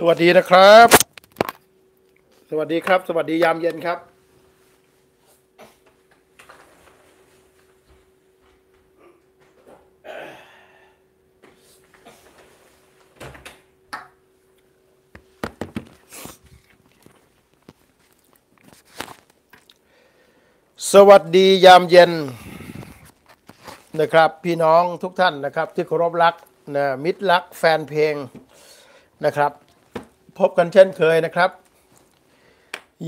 สวัสดีนะครับ สวัสดีครับ สวัสดียามเย็นครับ สวัสดียามเย็นนะครับ พี่น้องทุกท่านนะครับที่เคารพรักนะมิตรรักแฟนเพลงนะครับพบกันเช่นเคยนะครับ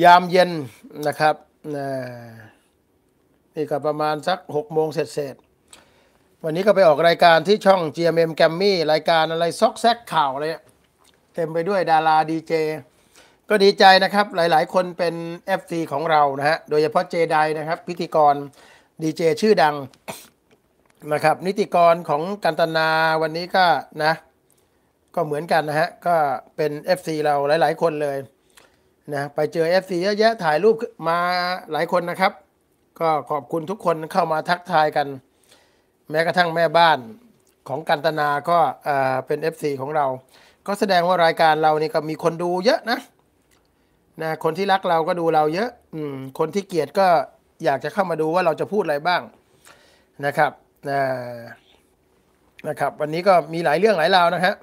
ยามเย็นนะครับนี่ก็ประมาณสักหกโมงเสร็จวันนี้ก็ไปออกรายการที่ช่อง GMM g a m m y รายการอะไรซอกแซกข่าวอะไรเต็มไปด้วยดาราดีเจ ก็ดีใจนะครับหลายๆคนเป็น FC ของเรานะฮะ โดยเฉพาะเจไดนะครับ พิธีกรดีเจชื่อดังนะครับ นิติกรของกันตนาวันนี้ก็นะก็เหมือนกันนะฮะ ก็เป็น FC เราหลาย ๆ คนเลย นะ ไปเจอ FC เยอะแยะถ่ายรูปมาหลายคนนะครับ ก็ขอบคุณทุกคนเข้ามาทักทายกัน แม้กระทั่งแม่บ้านของกันตนา ก็เออเป็น FC ของเรา ก็แสดงว่ารายการเรานี่ก็มีคนดูเยอะนะ นะ คนที่รักเราก็ดูเราเยอะ อืมคนที่เกลียดก็อยากจะเข้ามาดูว่าเราจะพูดอะไรบ้างนะครับนะนะครับ วันนี้ก็มีหลายเรื่องหลายราวนะฮะ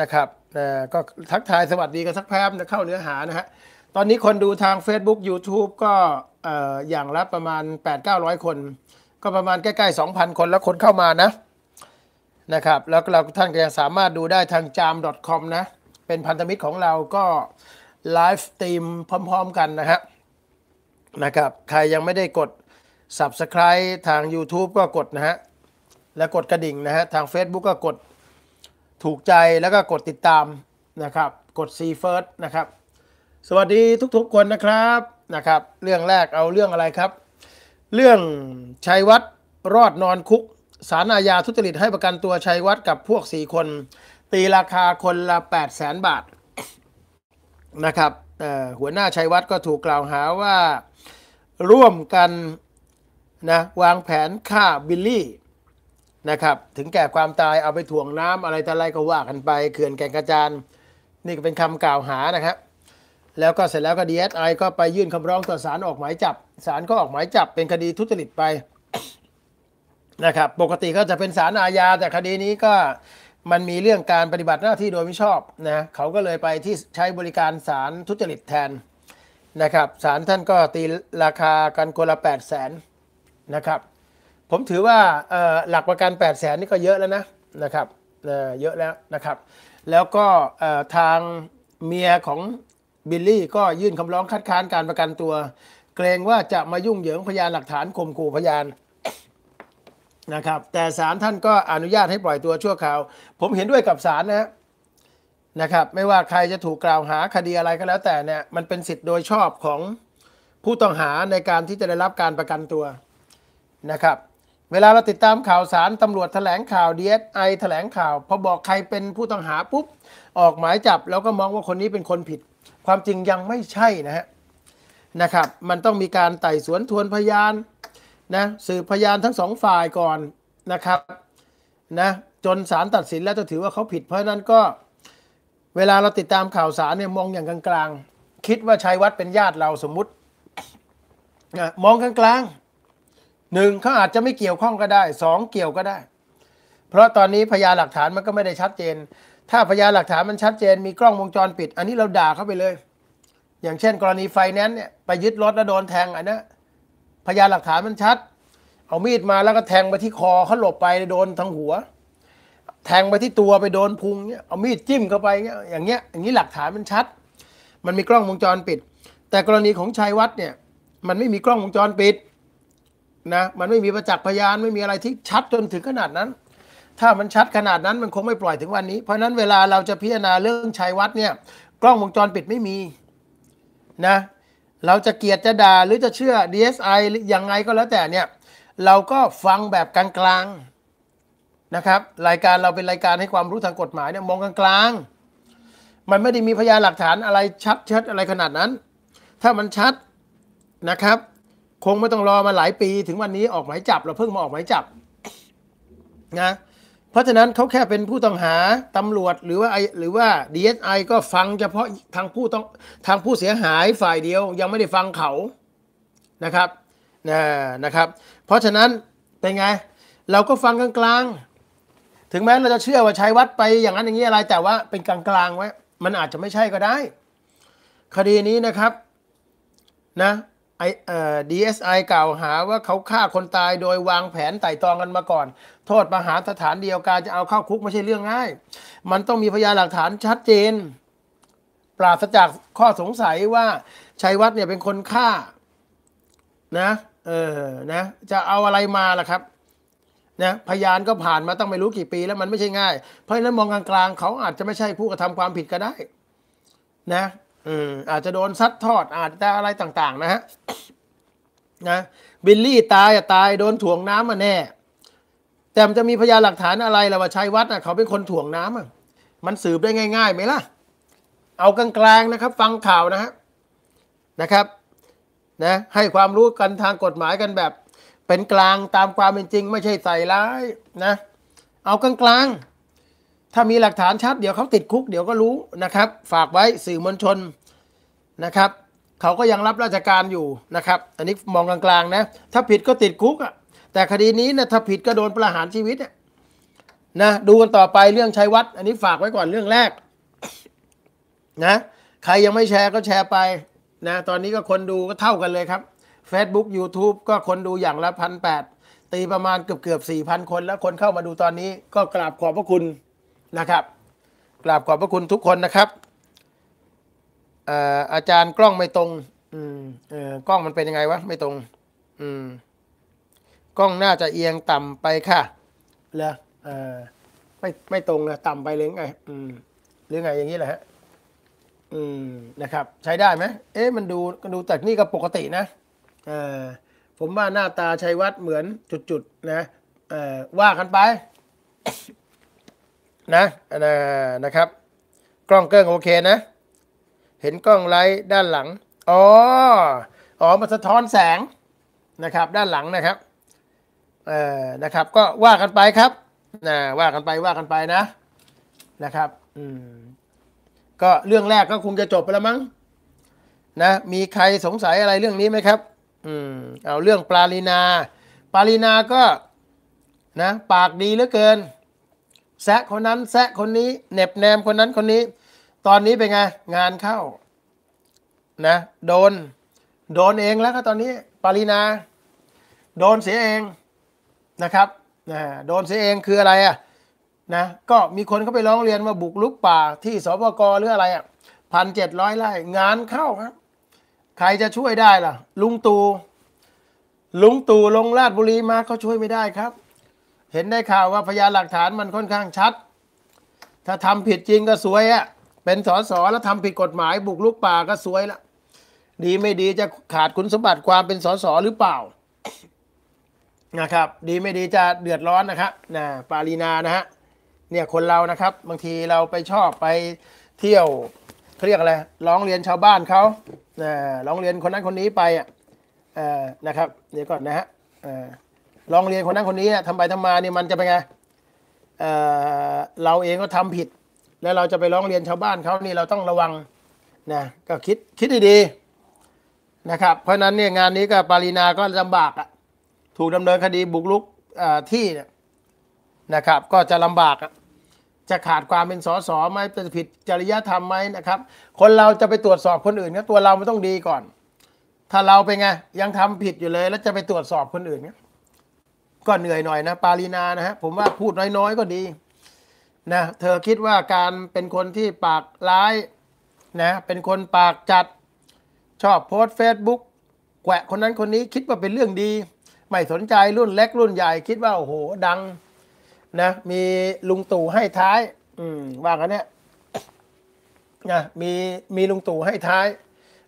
นะครับก็ทักทายสวัสดีกันสักแป๊บนะเข้าเนื้อหานะฮะตอนนี้คนดูทาง Facebook YouTube ก็อย่างละประมาณ 8-900 คน ก็ประมาณใกล้ๆ 2,000 คนแล้วคนเข้ามานะนะครับแล้วเราท่านก็ยังสามารถดูได้ทาง jam.com นะ เป็นพันธมิตรของเราก็ไลฟ์สตรีมพร้อมๆกันนะฮะนะครับ ใครยังไม่ได้กด Subscribe ทาง YouTube ก็กดนะฮะและกดกระดิ่งนะฮะทาง Facebook ก็กดถูกใจแล้วก็กดติดตามนะครับ กดเ First นะครับ สวัสดีทุกๆคนนะครับนะครับ เรื่องแรกเอาเรื่องอะไรครับ เรื่องชัยวัตรรอดนอนคุกสารอาญาทุจริตให้ประกันตัวชัยวัตรกับพวก 4 คน ตีราคาคนละ 8 0 0แสนบาท นะครับหัวหน้าชัยวัตรก็ถูกกล่าวหาว่าร่วมกันนะวางแผนฆ่าบิลลี่นะครับถึงแก่ความตายเอาไปถ่วงน้ำอะไรแต่ไรก็ว่ากันไปเขื่อนแก่งกระจานนี่ก็เป็นคำกล่าวหานะครับ แล้วก็เสร็จแล้วก็ดีเอสไอก็ไปยื่นคำร้องต่อศาลออกหมายจับศาลก็ออกหมายจับเป็นคดีทุจริตไปนะครับ ปกติก็จะเป็นศาลอาญา แต่คดีนี้ก็มันมีเรื่องการปฏิบัติหน้าที่โดยมิชอบนะเขาก็เลยไปที่ใช้บริการศาลทุจริตแทนนะครับศาลท่านก็ตีราคากันคนละ8 0 0 0 0นนะครับผมถือว่าหลักประกัน8 0 0แสนนี่ก็เยอะแล้วนะนะครับเยอะแล้วนะครับ แล้วก็ทางเมียของบิลลี่ก็ยื่นคำร้องคัดค้านการประกันตัว เกรงว่าจะมายุ่งเหยิงพยานหลักฐานข่มขู่พยานนะครับ แต่ศาลท่านก็อนุญาตให้ปล่อยตัวชั่วคราว ผมเห็นด้วยกับศาลนะนะครับ ไม่ว่าใครจะถูกกล่าวหาคดีอะไรก็แล้วแต่เนี่ยมันเป็นสิทธิ์โดยชอบของผู้ต้องหาในการที่จะได้รับการประกันตัวนะครับเวลาเราติดตามข่าวสารตำรวจแถลงข่าวดีเอสไอแถลงข่าว พอบอกใครเป็นผู้ต้องหา ปุ๊บ ออกหมายจับ แล้วก็มองว่าคนนี้เป็นคนผิด ความจริงยังไม่ใช่นะฮะ นะครับ มันต้องมีการไต่สวนทวนพยานนะสืบพยานทั้งสองฝ่ายก่อนนะครับ นะ จนสารตัดสินแล้วจะถือว่าเขาผิด เพราะนั้นก็เวลาเราติดตามข่าวสารเนี่ยมองอย่างกลางๆ คิดว่าชัยวัฒน์เป็นญาติเราสมมตินะมองกลางๆหนึ่งเขาอาจจะไม่เกี่ยวข้องก็ได้สองเกี่ยวก็ได้ เพราะตอนนี้พยานหลักฐานมันก็ไม่ได้ชัดเจน ถ้าพยานหลักฐานมันชัดเจนมีกล้องวงจรปิด อันนี้เราด่าเข้าไปเลย อย่างเช่นกรณีไฟแนนซ์เนี่ยไปยึดรถแล้วโดนแทงอันนี้พยานหลักฐานมันชัด เอามีดมาแล้วก็แทงไปที่คอเขาหลบไปโดนทั้งหัว แทงไปที่ตัวไปโดนพุงเนี่ยเอามีดจิ้มเข้าไปเนี่ยอย่างเงี้ยอย่างนี้หลักฐานมันชัด มันมีกล้องวงจรปิด แต่กรณีของชัยวัดเนี่ยมันไม่มีกล้องวงจรปิดนะมันไม่มีประจักษ์พยานไม่มีอะไรที่ชัดจนถึงขนาดนั้น ถ้ามันชัดขนาดนั้นมันคงไม่ปล่อยถึงวันนี้เพราะนั้นเวลาเราจะพิจารณาเรื่องชัยวัดเนี่ย กล้องวงจรปิดไม่มีนะ เราจะเกลียดจะด่าหรือจะเชื่อ DSI อยังไงก็แล้วแต่เนี่ย เราก็ฟังแบบกลางๆนะครับ รายการเราเป็นรายการให้ความรู้ทางกฎหมายเนี่ยมองกลางๆ มันไม่ได้มีพยานหลักฐานอะไรชัดเชิดอะไรขนาดนั้น ถ้ามันชัดนะครับคงไม่ต้องรอมาหลายปีถึงวันนี้ออกหมายจับเราเพิ่งมาออกหมายจับนะเพราะฉะนั้นเขาแค่เป็นผู้ต้องหาตำรวจหรือว่าไอหรือว่า d s อก็ฟังเฉพาะทางผู้ต้องทางผู้เสียหายฝ่ายเดียว ยังไม่ได้ฟังเขานะครับนะนะครับ เพราะฉะนั้นเป็นไงเราก็ฟังกลางๆ ถึงแม้เราจะเชื่อว่าชัยวัดไปอย่างนั้นอย่างนี้อะไร แต่ว่าเป็นกลางๆไว้ มันอาจจะไม่ใช่ก็ได้คดีนี้นะครับนะไอเอ่อดีเอสไอกล่าวหาว่าเขาฆ่าคนตายโดยวางแผนไต่ตองกันมาก่อน โทษประหารสถานเดียวการจะเอาเข้าคุกไม่ใช่เรื่องง่าย มันต้องมีพยานหลักฐานชัดเจนปราศจากข้อสงสัยว่า ชัยวัฒน์เนี่ยเป็นคนฆ่า นะเออนะ จะเอาอะไรมาล่ะครับนะพยานก็ผ่านมาตั้งไม่รู้กี่ปีแล้ว มันไม่ใช่ง่าย เพราะฉะนั้นมองกลางๆเขาอาจจะไม่ใช่ผู้กระทำความผิดก็ได้ นะอืมอาจจะโดนซัดทอดอาจจะอะไรต่าง ๆนะฮะนะบิลลี่ตายอะตายโดนถ่วงน้ำมาแน่ แต่มันจะมีพยานหลักฐานอะไรล่ะว่าชัยวัฒน์เขาเป็นคนถ่วงน้ำอ่ะมันสืบได้ง่ายๆไหมล่ะเอากลางๆนะครับฟังข่าวนะฮะนะครับนะให้ความรู้กันทางกฎหมายกันแบบ เป็นกลางตามความเป็นจริงไม่ใช่ใส่ร้ายนะเอากลางๆถ้ามีหลักฐานชัด เดี๋ยวเขาติดคุกเดี๋ยวก็รู้นะครับ ฝากไว้สื่อมวลชนนะครับเขาก็ยังรับราชการอยู่นะครับ อันนี้มองกลางๆ นะ ถ้าผิดก็ติดคุกอ่ะแต่คดีนี้นะถ้าผิดก็โดนประหารชีวิตนะ ดูกันต่อไปเรื่องชัยวัด อันนี้ฝากไว้ก่อนเรื่องแรก นะ ใครยังไม่แชร์ก็แชร์ไปนะตอนนี้ก็คนดูก็เท่ากันเลยครับ Facebook YouTube ก็คนดูอย่างละพันแปดตีประมาณเกือบเกือบสี่พันคน แล้วคนเข้ามาดูตอนนี้ก็กราบขอบพระคุณนะครับกราบขอบพระคุณทุกคนนะครับอาจารย์กล้องไม่ตรง อืม เออกล้องมันเป็นยังไงวะ ไม่ตรง อืม กล้องน่าจะเอียงต่ำไปค่ะเหรอเออไม่ ไม่ตรงนะต่ำไปเลยไง อืม หรือไงอย่างนี้แหละฮะ อืม นะครับ ใช้ได้ไหมเอ๊ะ มันดู ดูแต่นี่ก็ปกตินะ เออผมว่าหน้าตาชัยวัฒน์เหมือนจุดๆ นะ เออว่ากันไป นะนะนะครับ กล้องเกิ้งโอเคนะเห็นกล้องไลท์ด้านหลัง อ๋อ อ๋อมันสะท้อนแสงนะครับ ด้านหลังนะครับ เอ่อ นะครับ ก็ว่ากันไปครับนะว่ากันไปว่ากันไปนะ นะครับ อืม ก็เรื่องแรกก็คงจะจบไปแล้วมั้ง นะ มีใครสงสัยอะไรเรื่องนี้ไหมครับ อืม เอาเรื่องปาลีนาปาลีนาก็ นะ ปากดีเหลือเกิน แซะคนนั้นแซะคนนี้ เน็บแนมคนนั้นคนนี้ตอนนี้เป็นไงงานเข้านะโดนโดนเองแล้วก็ตอนนี้ปรีนา โดนเสียเองนะครับนะโดนเสียเองคืออะไรอ่ะนะก็มีคนเขาไปร้องเรียนมาบุกลุกป่า ที่สปกรหรืออะไรอ่ะพันเจ็ดร้อยไร่งานเข้าครับ ใครจะช่วยได้ล่ะ ลุงตูลุงตูลงราชบุรีมาเขาช่วยไม่ได้ครับ เห็นได้ข่าวว่าพยานหลักฐานมันค่อนข้างชัด ถ้าทำผิดจริงก็สวยอ่ะเป็นสอสอแล้วทำผิดกฎหมายบุกลุกป่าก็ซวยละดีไม่ดีจะขาดคุณสมบัติความเป็นสอสอหรือเปล่านะครับ ดีไม่ดีจะเดือดร้อนนะครับนะปารีนานะฮะเนี่ยคนเรานะครับ บางทีเราไปชอบไปเที่ยวเรียกอะไรร้องเรียนชาวบ้านเขานะร้องเรียนคนนั้นคนนี้ไปอ่ะนะครับ เดี๋ยวก่อนนะฮะร้องเรียนคนนั้นคนนี้ทำไปทำมาเนี่ยมันจะเป็น ไงเราเองก็ทำผิดแล้วเราจะไปร้องเรียนชาวบ้านเขานี่เราต้องระวังนะก็คิดคิดดีๆนะครับเพราะนั้นเนี่ยงานนี้ก็ปารีนาก็ลำบากอ่ะถูกดำเนินคดีบุกรุกที่เนี่ยนะครับก็จะลำบากอ่ะจะขาดความเป็นสอสอไหมจะผิดจริยธรรมไหมนะครับ คนเราจะไปตรวจสอบคนอื่นก็ตัวเราไม่ต้องดีก่อน ถ้าเราเป็นไง ยังทำผิดอยู่เลย แล้วจะไปตรวจสอบคนอื่นเนี่ยก็เหนื่อยหน่อยนะปารีนานะฮะผมว่าพูดน้อยๆก็ดีนะเธอคิดว่าการเป็นคนที่ปากร้าย นะ เป็นคนปากจัดชอบโพสเฟซบุ๊กแกวะคนนั้นคนนี้คิดว่าเป็นเรื่องดี ไม่สนใจรุ่นเล็ก รุ่นใหญ่คิดว่าโอ้โห ดัง นะ มีลุงตู่ให้ท้าย อืม ว่ากันเนี้ยนะมีมีลุงตู่ให้ท้าย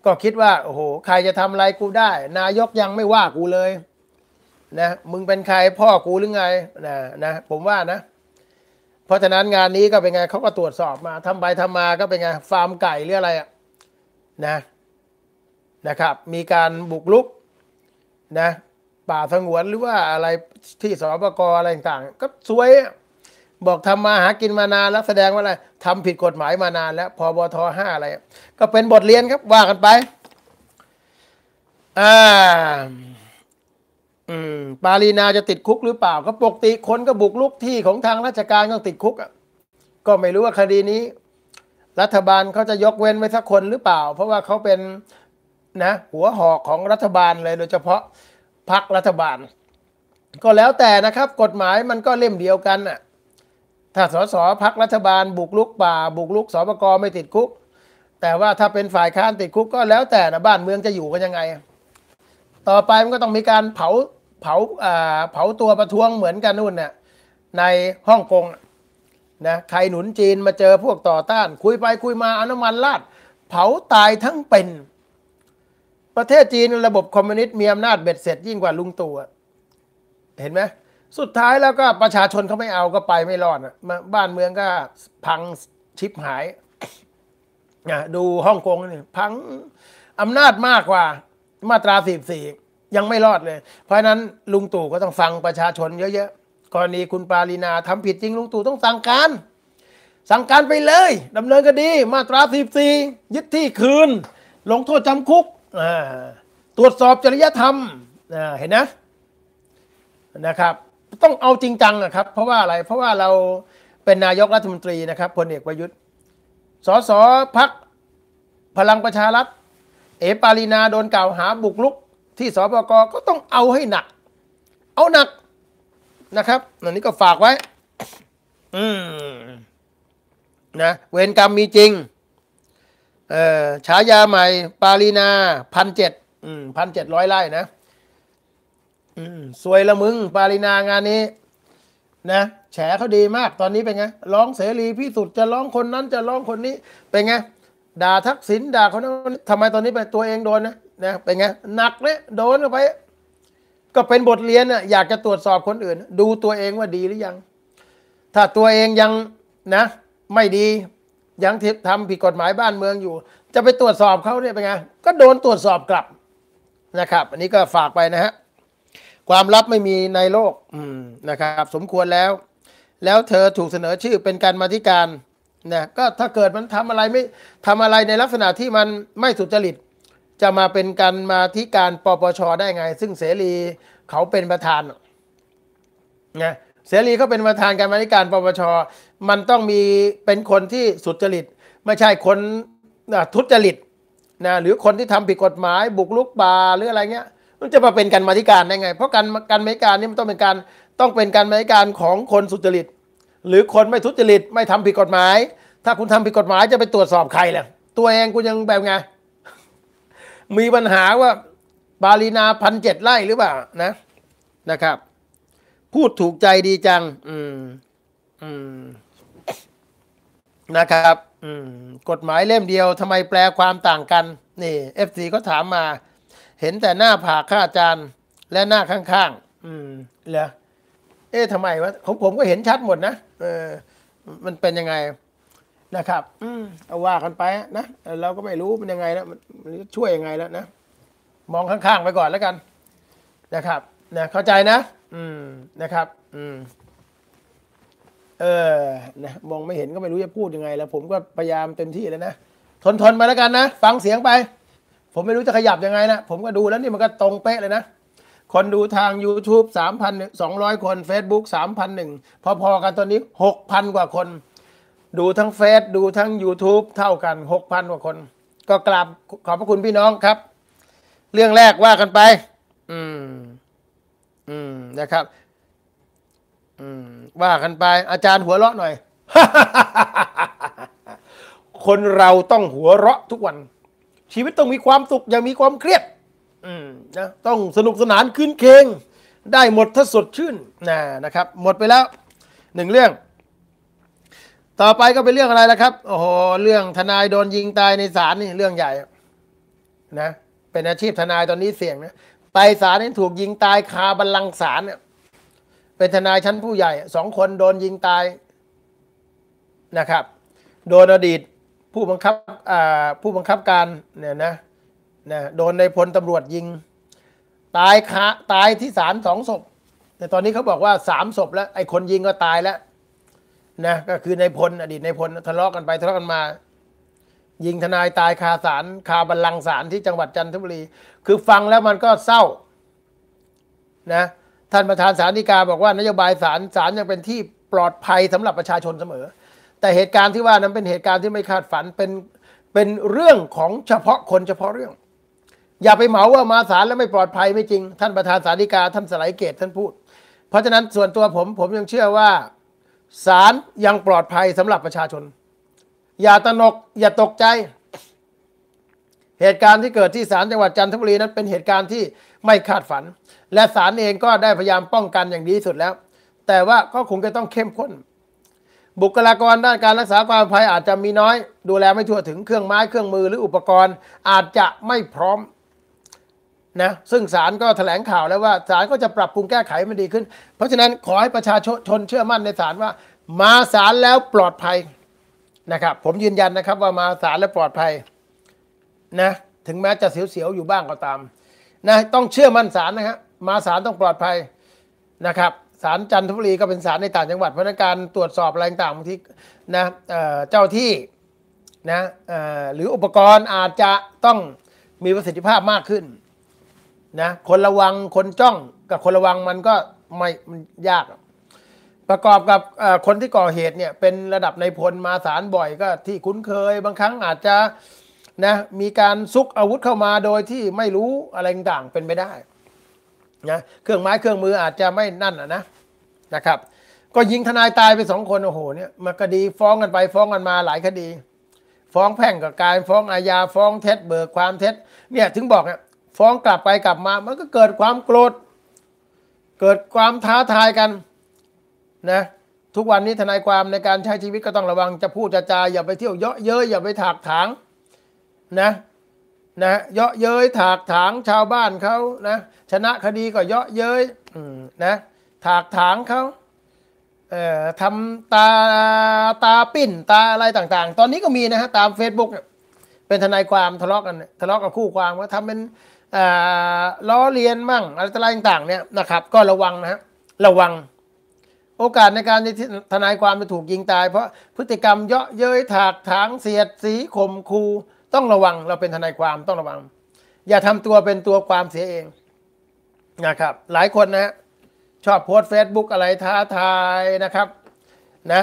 ก็คิดว่าโอ้โหใครจะทำอะไรกูได้ นายกยังไม่ว่ากูเลย นะมึงเป็นใครพ่อกูหรือไงนะนะ ผมว่านะเพราะฉะนั้นงานนี้ก็เป็นไงเขาก็ตรวจสอบมา ทำไปทำมาก็เป็นไงฟาร์มไก่หรืออะไรอะนะนะครับ มีการบุกลุกนะป่าสงวนหรือว่าอะไรที่สปกอะไรต่างๆ ก็สวยบอกทำมาหากินมานานแล้วแสดงว่าอะไรทำผิดกฎหมายมานานแล้วพอบทห้าอะไรก็เป็นบทเรียนครับว่ากันไปอ่าอืมปารีนาจะติดคุกหรือเปล่าก็ปกติคนก็บุกลุกที่ของทางราชการต้องติดคุกอ่ะก็ไม่รู้ว่าคดีนี้ รัฐบาลเขาจะยกเว้นไว้สักคนหรือเปล่า เพราะว่าเขาเป็นนะหัวหอกของรัฐบาลเลยโดยเฉพาะพรรครัฐบาล ก็แล้วแต่นะครับกฎหมายมันก็เล่มเดียวกันอ่ะถ้าสสพักรัฐบาลบุกลุกป่าบุกลุก สปกรไม่ติดคุก แต่ว่าถ้าเป็นฝ่ายค้านติดคุกก็แล้วแต่นะบ้านเมืองจะอยู่กันยังไง ต่อไปมันก็ต้องมีการเผาเผาเผาตัวประท้วงเหมือนกันนู่นน่ะในฮ่องกงนะ ใครหนุนจีนมาเจอพวกต่อต้าน คุยไปคุยมาอนุมันลาดเผาตายทั้งเป็น ประเทศจีน ระบบคอมมิวนิสต์ มีอำนาจเบ็ดเสร็จยิ่งกว่าลุงตู่เห็นไหม สุดท้ายแล้วก็ประชาชนเขาไม่เอาก็ไปไม่รอดบ้านเมืองก็พังชิบหาย ดูฮ่องกงนี่พังอำนาจมากกว่า มาตราสิบี่ยังไม่รอดเลย เพราะนั้นลุงตู่ก็ต้องฟังประชาชนเยอะๆกรณีคุณปารีนาทำผิดจริงลุงตู่ต้องสั่งการ สั่งการไปเลย ดำเนินคดี มาตราสิบสี่ยึดที่คืน ลงโทษจำคุก ตรวจสอบจริยธรรมเห็นนะนะครับ ต้องเอาจริงจังนะครับ เพราะว่าอะไรเพราะว่าเราเป็นนายกรัฐมนตรีนะครับพลเอกประยุทธ์สสพักพลังประชารัฐ เอปารีนาโดนกล่าวหาบุกลุกที่สปกก็ต้องเอาให้หนัก เอาหนัก นะครับ อันนี้ก็ฝากไว้ อืมนะเวรกรรมมีจริง เอ่อฉายาใหม่ ปาลีนาพันเจ็ดพันเจ็ดร้อยไร่นะสวยละมึง ปาลีนางานนี้นะแฉเขาดีมากตอนนี้เป็นไงร้องเสรีพี่สุดจะร้องคนนั้นจะร้องคนนี้ เป็นไงด่าทักษิณด่าเขาทำไมตอนนี้ไปตัวเองโดนนะนะเป็นไงหนักเลยโดนเข้าไป ก็เป็นบทเรียนนะอยากจะตรวจสอบคนอื่น ดูตัวเองว่าดีหรือยัง ถ้าตัวเองยังนะ ไม่ดียังทำผิดกฎหมายบ้านเมืองอยู่ จะไปตรวจสอบเขาเนี่ยเป็นไงก็โดนตรวจสอบกลับนะครับ อันนี้ก็ฝากไปนะฮะความลับไม่มีในโลกนะครับ สมควรแล้ว แล้วเธอถูกเสนอชื่อเป็นการมาธิการนะก็ถ้าเกิดมันทำอะไรไม่ทำอะไรในลักษณะที่มันไม่สุจริตจะมาเป็นการมาที่การปปชได้ไง ซึ่งเสรีเขาเป็นประธานนะเสรีเขาเป็นประธานการมาธิการปปชมันต้องมีเป็นคนที่สุจริต ไม่ใช่คนทุจริตนะหรือคนที่ทำผิดกฎหมาย บุกลุกป่าหรืออะไรเงี้ยมันจะมาเป็นการาธิการได้ไง เพราะการการบริการนี่มันต้องเป็นการต้องเป็นการาธิการของคนสุจริต หรือคนไม่ทุจริตไม่ทำผิดกฎหมาย ถ้าคุณทำผิดกฎหมายจะไปตรวจสอบใครล่ะตัวเองคุณยังแบบไงมีปัญหาว่าบาลีนาพันเจ็ดไร่หรือเปล่า นะ นะครับ พูดถูกใจดีจัง อืม อืมนะครับ อืมกฎหมายเล่มเดียวทำไมแปลความต่างกัน นี่เอฟซีก็ถามมา เห็นแต่หน้าผากข้าอาจารย์ และหน้าข้าง ๆ อืม เหรอเอ๊ะทำไมวะของผมก็เห็นชัดหมดนะเออ มันเป็นยังไงนะครับอเอาว่ากันไปนะเราก็ไม่รู้ มันยังไงแล้ว มันช่วยยังไงแล้วนะ มองข้าง ๆ ไปก่อนแล้วกัน นะครับ นะ เข้าใจนะ อืม นะครับ อืม เออ นะ มองไม่เห็นก็ไม่รู้จะพูดยังไง แล้ว ผมก็พยายามเต็มที่แล้วนะ ทนทนไปแล้วกันนะ ฟังเสียงไป ผมไม่รู้จะขยับยังไงนะ ผมก็ดูแล้วนี่มันก็ตรงเป๊ะเลยนะ คนดูทาง YouTube 3,200 คน Facebook 3,001พอ ๆ กันตอนนี้ 6,000กว่าคนดูทั้งเฟซดูทั้ง YouTube เท่ากัน 6,000กว่าคน ก็กราบขอบพระคุณพี่น้องครับ เรื่องแรกว่ากันไป อืม อืม นะครับ อืม ว่ากันไปอาจารย์หัวเราะหน่อย คนเราต้องหัวเราะทุกวัน ชีวิตต้องมีความสุข อย่ามีความเครียดอืมนะต้องสนุกสนานคืนเคง ได้หมดถ้าสดชื่นนะนะครับ หมดไปแล้ว หนึ่งเรื่องต่อไปก็เป็นเรื่องอะไรล้ะครับโอ้โห เรื่องทนายโดนยิงตายในศาลนี่เรื่องใหญ่นะเป็นอาชีพทนายตอนนี้เสี่ยงนะไปศาลนี่ถูกยิงตายคาบัลลังก์ศาลเนี่ยเป็นทนายชั้นผู้ใหญ่ สองคนโดนยิงตายนะครับ โดนอดีตผู้บังคับผู้บังคับการเนี่ยนะนะโดนในพลตำรวจยิง ตายคาตายที่ศาลสองศพแต่ตอนนี้เขาบอกว่าสามศพแล้วไอ้คนยิงก็ตายแล้วนะก็คือในพลอดีตในพลทะเลาะกันไปทะเลาะกันมายิงทนายตายคาศาลคาบัลลังสารที่จังหวัดจันทบุรีคือฟังแล้วมันก็เศร้านะท่านประธานสารดีกาบอกว่านโยบายศาลศาลยังเป็นที่ปลอดภัยสำหรับประชาชนเสมอ แต่เหตุการณ์ที่ว่านั้นเป็นเหตุการณ์ที่ไม่คาดฝันเป็นเป็นเรื่องของเฉพาะคนเฉพาะเรื่อง อย่าไปเหมาว่ามาศาลแล้วไม่ปลอดภัย ไม่จริง ท่านประธานสารีกาท่านสไลเกตท่านพูด เพราะฉะนั้นส่วนตัวผมผมยังเชื่อว่าสารยังปลอดภัยสำหรับประชาชน อย่าตนกอย่าตกใจ เหตุการณ์ที่เกิดที่ศาลจังหวัดจันทบุรีนั้นเป็นเหตุการณ์ที่ไม่คาดฝัน และศาลเองก็ได้พยายามป้องกันอย่างดีที่สุดแล้ว แต่ว่าก็คงจะต้องเข้มข้น บุคลากรด้านการรักษาความปลอดภัยอาจจะมีน้อย ดูแลไม่ทั่วถึงเครื่องไม้ เครื่องมือหรืออุปกรณ์อาจจะไม่พร้อมนะซึ่งศาลก็ถแถลงข่าวแล้วว่าศาลก็จะปรับปรุงแก้ไขมันดีขึ้น เพราะฉะนั้นขอให้ประชาชนเชื่อมั่นในศาลว่า มาศาลแล้วปลอดภัยนะครับผมยืนยันนะครับว่ามาศาลแล้วปลอดภัยนะถึงแม้จะเสียวๆอยู่บ้างก็ตามนะต้องเชื่อมั่นศาลนะฮะมาศาลต้องปลอดภัยนะครับศาลจันทบุรีก็เป็นศาลในต่างจังหวัด เพราะนั้นการตรวจสอบอะไรต่างบางทีนะเเจ้าที่นะหรืออุปกรณ์อาจจะต้องมีประสิทธิภาพมากขึ้นนะคนระวังคนจ้องกับคนระวังมันก็ไม่มันยาก ประกอบกับคนที่ก่อเหตุเนี่ย เป็นระดับในพลมาสารบ่อยก็ที่คุ้นเคย บางครั้งอาจจะนะมีการซุกอาวุธเข้ามาโดยที่ไม่รู้อะไรต่างเป็นไปได้นะเครื่องไม้เครื่องมืออาจจะไม่นั่นนะนะครับ ก็ยิงทนายตายไปสองคนโอ้โหเนี่ยมาคดีฟ้องกันไปฟ้องกันมาหลายคดี ฟ้องแพ่งกับการฟ้องอาญาฟ้องเท็จ เบิกความเท็จเนี่ยถึงบอกเนี่ยฟ้องกลับไปกลับมา มันก็เกิดความโกรธ เกิดความท้าทายกันนะ ทุกวันนี้ทนายความในการใช้ชีวิตก็ต้องระวังจะพูดจะจาอย่าไปเที่ยวเยาะเย้ยอย่าไปถากถางนะนะเยาะเย้ยถากถางชาวบ้านเขานะ ชนะคดีก็เยาะเย้ยนะถากถางเขาเอ่อทำตาตาปิ้นตาอะไรต่าง ๆ ตอนนี้ก็มีนะฮะตาม Facebook เป็นทนายความทะเลาะกันทะเลาะกับคู่ความว่าทำเป็นล้อเลียนมั่งอะไรต่างๆเนี่ยนะครับ ก็ระวัง นะฮะระวัง โอกาสในการที่ทนายความจะถูกยิงตายเพราะพฤติกรรมเยาะเย้ยถากถางเสียดสีข่มคูต้องระวัง เราเป็นทนายความต้องระวัง อย่าทำตัวเป็นตัวความเสียเองนะครับ หลายคนนะชอบโพสเฟซบุ๊กอะไรท้าทายนะครับนะ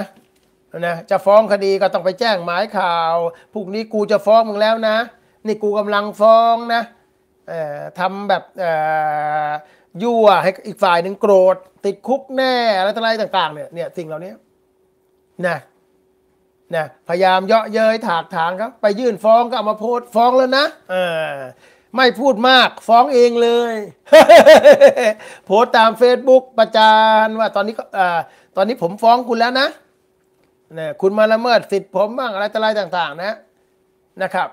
นะจะฟ้องคดีก็ต้องไปแจ้งหมายข่าวพรุ่งนี้กูจะฟ้องมึงแล้วนะ นี่กูกำลังฟ้องนะทำแบบยั่วให้อีกฝ่ายหนึ่งโกรธ ติดคุกแน่อะไรต่ออะไรต่างๆเนี่ยเนี่ยสิ่งเหล่านี้นะนะพยายามเยาะเย้ยถากถางครับ ไปยื่นฟ้องก็เอามาโพสฟ้องแล้วนะเออไม่พูดมากฟ้องเองเลย โพสตาม Facebook ประจานว่าตอนนี้ก็ตอนนี้ผมฟ้องคุณแล้วนะนยคุณมาละเมิดสิทธิ์ผมบ้างอะไรต่ออะไรต่างๆ นะนะครับ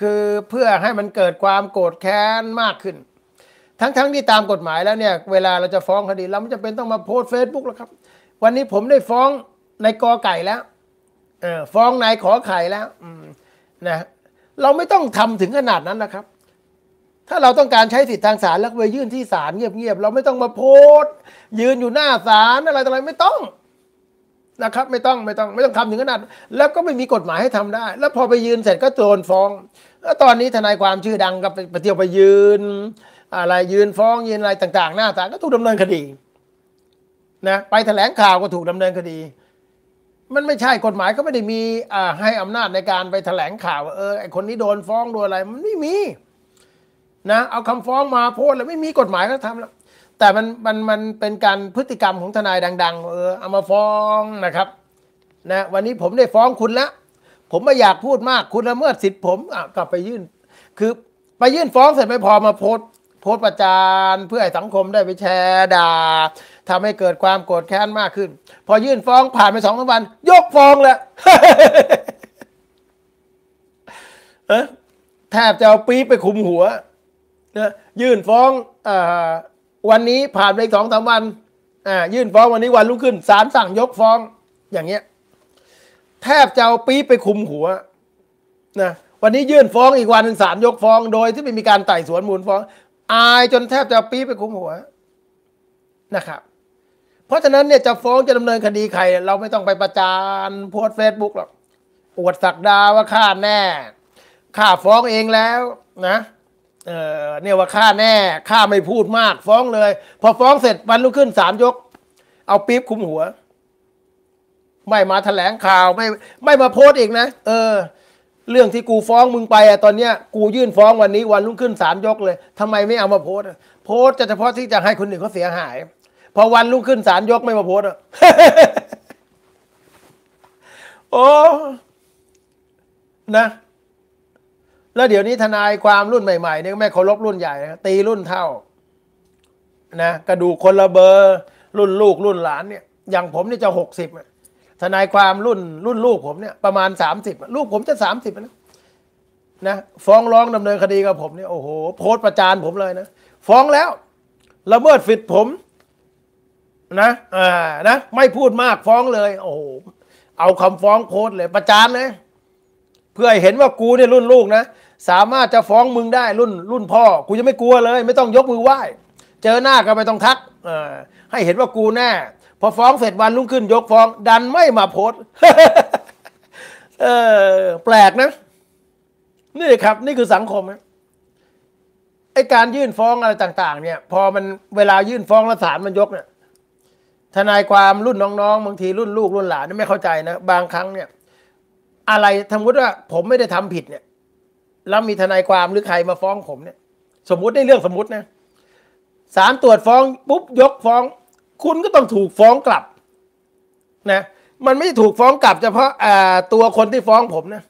คือเพื่อให้มันเกิดความโกรธแค้นมากขึ้น ทั้งๆทที่ตามกฎหมายแล้วเนี่ยเวลาเราจะฟ้องคดีเราไม่จำเป็นต้องมาโพสเฟซบุ๊กแล้วครับ วันนี้ผมได้ฟ้องนายกอไก่แล้วฟ้องนายขอไข่แล้วนะ เราไม่ต้องทำถึงขนาดนั้นนะครับ ถ้าเราต้องการใช้สิทธิทางศาลแล้วไปยื่นที่ศาลเงียบๆเราไม่ต้องมาโพสยืนอยู่หน้าศาลอะไรต่ออะไรไม่ต้องนะครับไม่ต้องไม่ต้องไม่ต้องทำถึงขนาดแล้วก็ไม่มีกฎหมายให้ทำได้ แล้วพอไปยืนเสร็จก็โดนฟ้องแล้วตอนนี้ทนายความชื่อดังก็ไปเที่ยวไปยืนอะไรยืนฟ้องยืนอะไรต่างๆหน้าตาก็ถูกดาเนินคดีนะไปแถลงข่าวก็ถูกดำเนินคดี มันไม่ใช่กฎหมายก็ไม่ได้มีให้อำนาจในการไปแถลงข่าวเออไอคนนี้โดนฟ้องโดนอะไร มันไม่มีนะเอาคำฟ้องมาโพสแล้วไม่มีกฎหมายก็ทำแล้วแต่มันมันมันเป็นการพฤติกรรมของทนายดัง ๆ เออเอามาฟ้องนะครับนะวันนี้ผมได้ฟ้องคุณแล้ว ผมไม่อยากพูดมากคุณละเมิดสิทธิ์ผมกลับไปยื่น คือ ไปยื่นฟ้องเสร็จไม่พอมาโพสโพสประจานเพื่อให้สังคมได้ไปแชร์ด่าทำให้เกิดความโกรธแค้นมากขึ้น พอยื่นฟ้องผ่านไปสองสามวัน ยกฟ้องแล้วแทบจะเอาปี๊ไปคุมหัวนะยื่นฟ้องอวันนี้ผ่านไปสองสามวัน อ่า ยื่นฟ้องวันนี้วันรุ่งขึ้นศาลสั่งยกฟ้อง อย่างเงี้ย แทบจะเอาปี๊ไปคุมหัว นะ วันนี้ยื่นฟ้องอีกวันหนึ่งศาลยกฟ้อง โดยที่ไม่มีการไต่สวนมูลฟ้อง อายจนแทบจะปี๊ไปคุมหัว นะครับ เพราะฉะนั้นเนี่ยจะฟ้องจะดำเนินคดีใครเราไม่ต้องไปประจานโพสเฟซบุ๊กหรอกอวดสักดาว่าข้าแน่ข้าฟ้องเองแล้ว นะเออเนี่ยว่าข่าแน่ข่าไม่พูดมากฟ้องเลย พอฟ้องเสร็จวันรุ่งขึ้นสามยก เอาปี๊บคุมหัว ไม่มาแถลงข่าวไม่ไม่มาโพส์อีกนะ เออ เรื่องที่กูฟ้องมึงไปอะตอนเนี้ย กูยื่นฟ้องวันนี้วันรุ่งขึ้นสามยก เลย ทำไมไม่เอามาโพส์โพสจะเฉพาะที่จะให้คนอื่นเขาเสียหาย พอวันรุ่งขึ้นสามยกไม่มาโพสอะโอ้ นะแล้วเดี๋ยวนี้ทนายความรุ่นใหม่ๆเนี่ย ไม่เคารพรุ่นใหญ่ตีรุ่นเท่านะกระดูกคนละเบอร์รุ่นลูกรุ่นหลานเนี่ย อย่างผมนี่จะหกสิบทนายความรุ่นรุ่น ลูกผมเนี่ยประมาณสามสิบลูกผมจะสามสิบนะนะฟ้องร้องดำเนินคดีกับผมเนี่ย โอ้โหโพสประจานผมเลยนะฟ้องแล้วละเมิดฟิทิผมนะอ่านะไม่พูดมากฟ้องเลย โอ้โหเอาคำฟ้องโพสเลยประจานเลยเพื่อให้เห็นว่ากูเนี่ยรุ่นลูกนะสามารถจะฟ้องมึงได้รุ่น รุ่นพ่อ กูจะไม่กลัวเลย ไม่ต้องยกมือไหว้ เจอหน้าก็ไม่ต้องทักให้เห็นว่ากูแน่พอฟ้องเสร็จวันลุ่งขึ้นยกฟ้อง ดันไม่มาโพสต์แปลกนะนี่ครับ นี่คือสังคมไอการยื่นฟ้องอะไรต่าง ๆ เนี่ย พอมันเวลายื่นฟ้องแล้วศาลมันยกเนี่ย ทนายความรุ่นน้องๆบางทีรุ่นลูกรุ่นหลานไม่เข้าใจนะ บางครั้งเนี่ยอะไรสมมติว่า ผมไม่ได้ทำผิดเนี่ยแล้วมีทนายความหรือใครมาฟ้องผมเนี่ย สมมุติในเรื่องสมมุตินะศาลตรวจฟ้องปุ๊บยกฟ้องคุณก็ต้องถูกฟ้องกลับนะมันไม่ถูกฟ้องกลับเฉพาะตัวคนที่ฟ้องผมนะ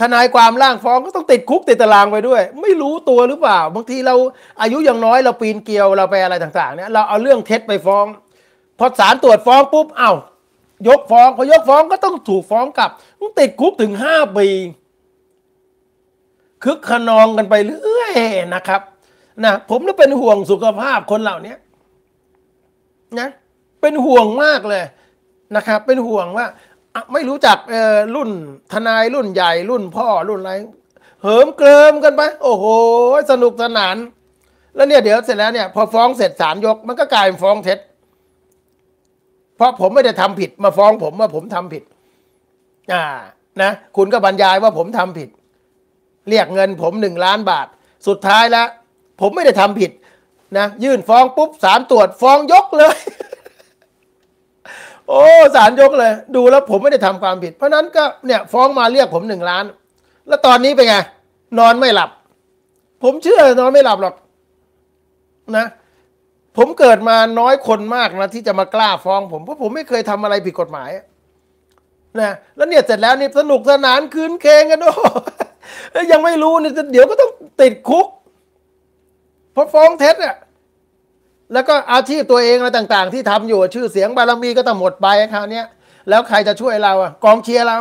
ทนายความร่างฟ้องก็ต้องติดคุกติดตารางไปด้วย ไม่รู้ตัวหรือเปล่า บางทีเราอายุยังน้อยเราปีนเกลียวเราไปอะไรต่างๆเนี่ยเราเอาเรื่องเท็จไปฟ้องพอศาลตรวจฟ้องปุ๊บ เอา้ายกฟ้องพอยกฟ้องก็ต้องถูกฟ้องกลับต้องติดคุกถึงห้าปีคึกขนองกันไปเรื่อยนะครับ นะผมน่เป็นห่วงสุขภาพคนเหล่านี้นะเป็นห่วงมากเลยนะครับ เป็นห่วงว่าไม่รู้จักรุ่นทนายรุ่นใหญ่ รุ่นพ่อรุ่นอะไรเหิมเกริมกันไป โอ้โหสนุกสนาน แล้วเนี่ยเดี๋ยวเสร็จแล้วเนี่ย พอฟ้องเสร็จสาลยกมันก็กลายเป็นฟ้องเท็จเพราะผมไม่ได้ทำผิด มาฟ้องผมว่าผมทำผิดอ่านะคุณก็บรรยายว่าผมทำผิดเรียกเงินผมหนึ่งล้านบาท สุดท้ายแล้วผมไม่ได้ทำผิด นะ ยื่นฟ้องปุ๊บศาลตรวจฟ้องยกเลย โอ้ศาลยกเลย ดูแล้วผมไม่ได้ทำความผิดเพราะนั้นก็ เนี่ย ฟ้องมาเรียกผมหนึ่งล้าน แล้วตอนนี้เป็นไง นอนไม่หลับ ผมเชื่อ นอนไม่หลับหรอก นะ ผมเกิดมาน้อยคนมากนะที่จะมากล้าฟ้อง ผมเพราะผมไม่เคยทำอะไรผิดกฎหมายนะแล้วเนี่ยเสร็จแล้ว นี่สนุกสนานคืนเคงกันโอ้ยังไม่รู้เนี่ยเดี๋ยวก็ต้องติดคุกเพราะฟ้องเท็จอ่ะแล้วก็อาชีพตัวเองอะไรต่างๆ ที่ทำอยู่ชื่อเสียงบารมีก็ต้องหมดไปคราวนี้แล้วใครจะช่วยเราอ่ะ กองเชียร์เรา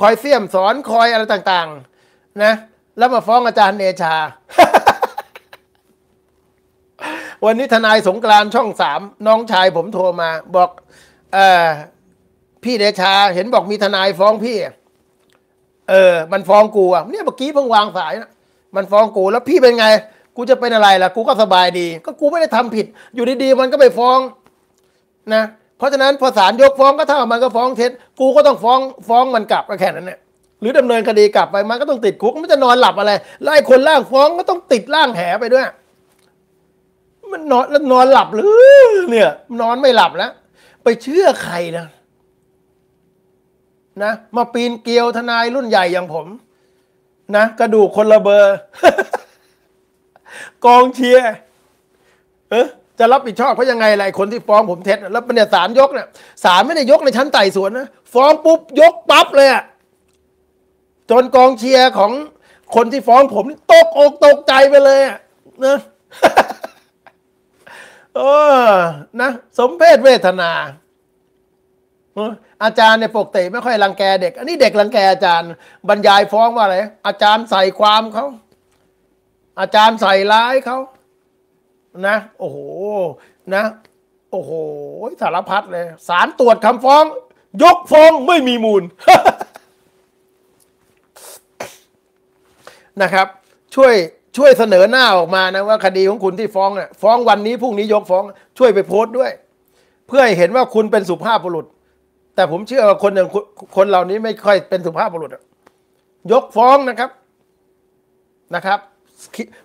คอยเสี่ยมสอนคอยอะไรต่างๆ นะ แล้วมาฟ้องอาจารย์เนชา วันนี้ทนายสงกรานช่องสามน้องชายผมโทรมา บอกเออพี่เดชา เห็นบอกมีทนายฟ้องพี่เออ มันฟ้องกูอ่ะ เนี่ยเมื่อกี้เพิ่งวางสายนะมันฟ้องกู แล้ว พี่เป็นไง กูจะเป็นอะไรล่ะ กูก็สบายดี ก็กูไม่ได้ทำผิด อยู่ดีๆมันก็ไปฟ้องนะ เพราะฉะนั้นพอศาลยกฟ้องก็เท่ามันก็ฟ้องเท็จ กูก็ต้องฟ้อง ฟ้องมันกลับแค่นั้นแหละหรือดำเนินคดีกลับไปมันก็ต้องติดคุก มันจะนอนหลับอะไร ไล่คนล่างฟ้องก็ต้องติดล่างแหไปด้วย มันนอนแล้วนอนหลับหรือ เนี่ยนอนไม่หลับแล้วไปเชื่อใครนะนะมาปีนเกลียวทนายรุ่นใหญ่อย่างผม นะกระดูกคนละเบอร์ กองเชียร์เออจะรับผิดชอบเพราะยังไงอะไรคนที่ฟ้องผมเท็จแล้วเนี่ยสารยกเนี่ยสารไม่ได้ยกในชั้นไต่สวน นะฟ้องปุ๊บยกปั๊บเลยอะจนกองเชียร์ของ คนที่ฟ้องผมตกอกตกใจไปเลยอะนะเออนะสมเพศเวทนาอาจารย์เนี่ยปกติไม่ค่อยรังแก เด็ก อันนี้เด็กรังแกอาจารย์ บรรยายฟ้องว่าอะไร อาจารย์ใส่ความเขา อาจารย์ใส่ร้ายเขา นะ โอ้โห นะ โอ้โห สารพัดเลยสารตรวจคำฟ้อง ยกฟ้องไม่มีมูล นะครับ ช่วย ช่วยเสนอหน้าออกมานะว่า คดีของคุณที่ฟ้องอ่ะฟ้องวันนี้พรุ่งนี้ยกฟ้อง ช่วยไปโพสต์ด้วย เพื่อให้เห็นว่าคุณเป็นสุภาพบุรุษแต่ผมเชื่อว่าคนอย่างคนเหล่านี้ไม่ค่อยเป็นสุภาพบุรุษยกฟ้องนะครับนะครับ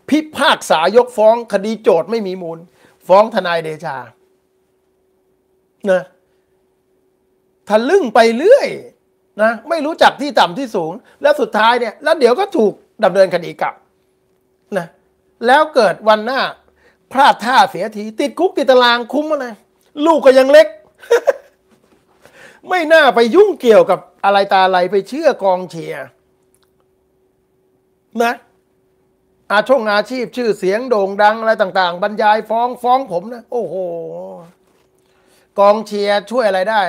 พิพากษายกฟ้องคดีโจทย์ไม่มีมูล ฟ้องทนายเดชานะทะลึ่งไปเรื่อยนะไม่รู้จักที่ต่ำที่สูง แล้วสุดท้ายเนี่ย แล้วเดี๋ยวก็ถูกดำเนินคดีกลับ นะ แล้วเกิดวันหน้าพลาดท่าเสียที ติดคุกติดตารางคุ้มอะไรลูกก็ยังเล็กไม่น่าไปยุ่งเกี่ยวกับอะไรตาอะไรไปเชื่อกองเชียร์นะ อาช่องอาชีพชื่อเสียงโด่งดังอะไรต่าง ๆ บรรยายฟ้องฟ้องผมนะโอ้โหกองเชียร์ช่วยอะไรได้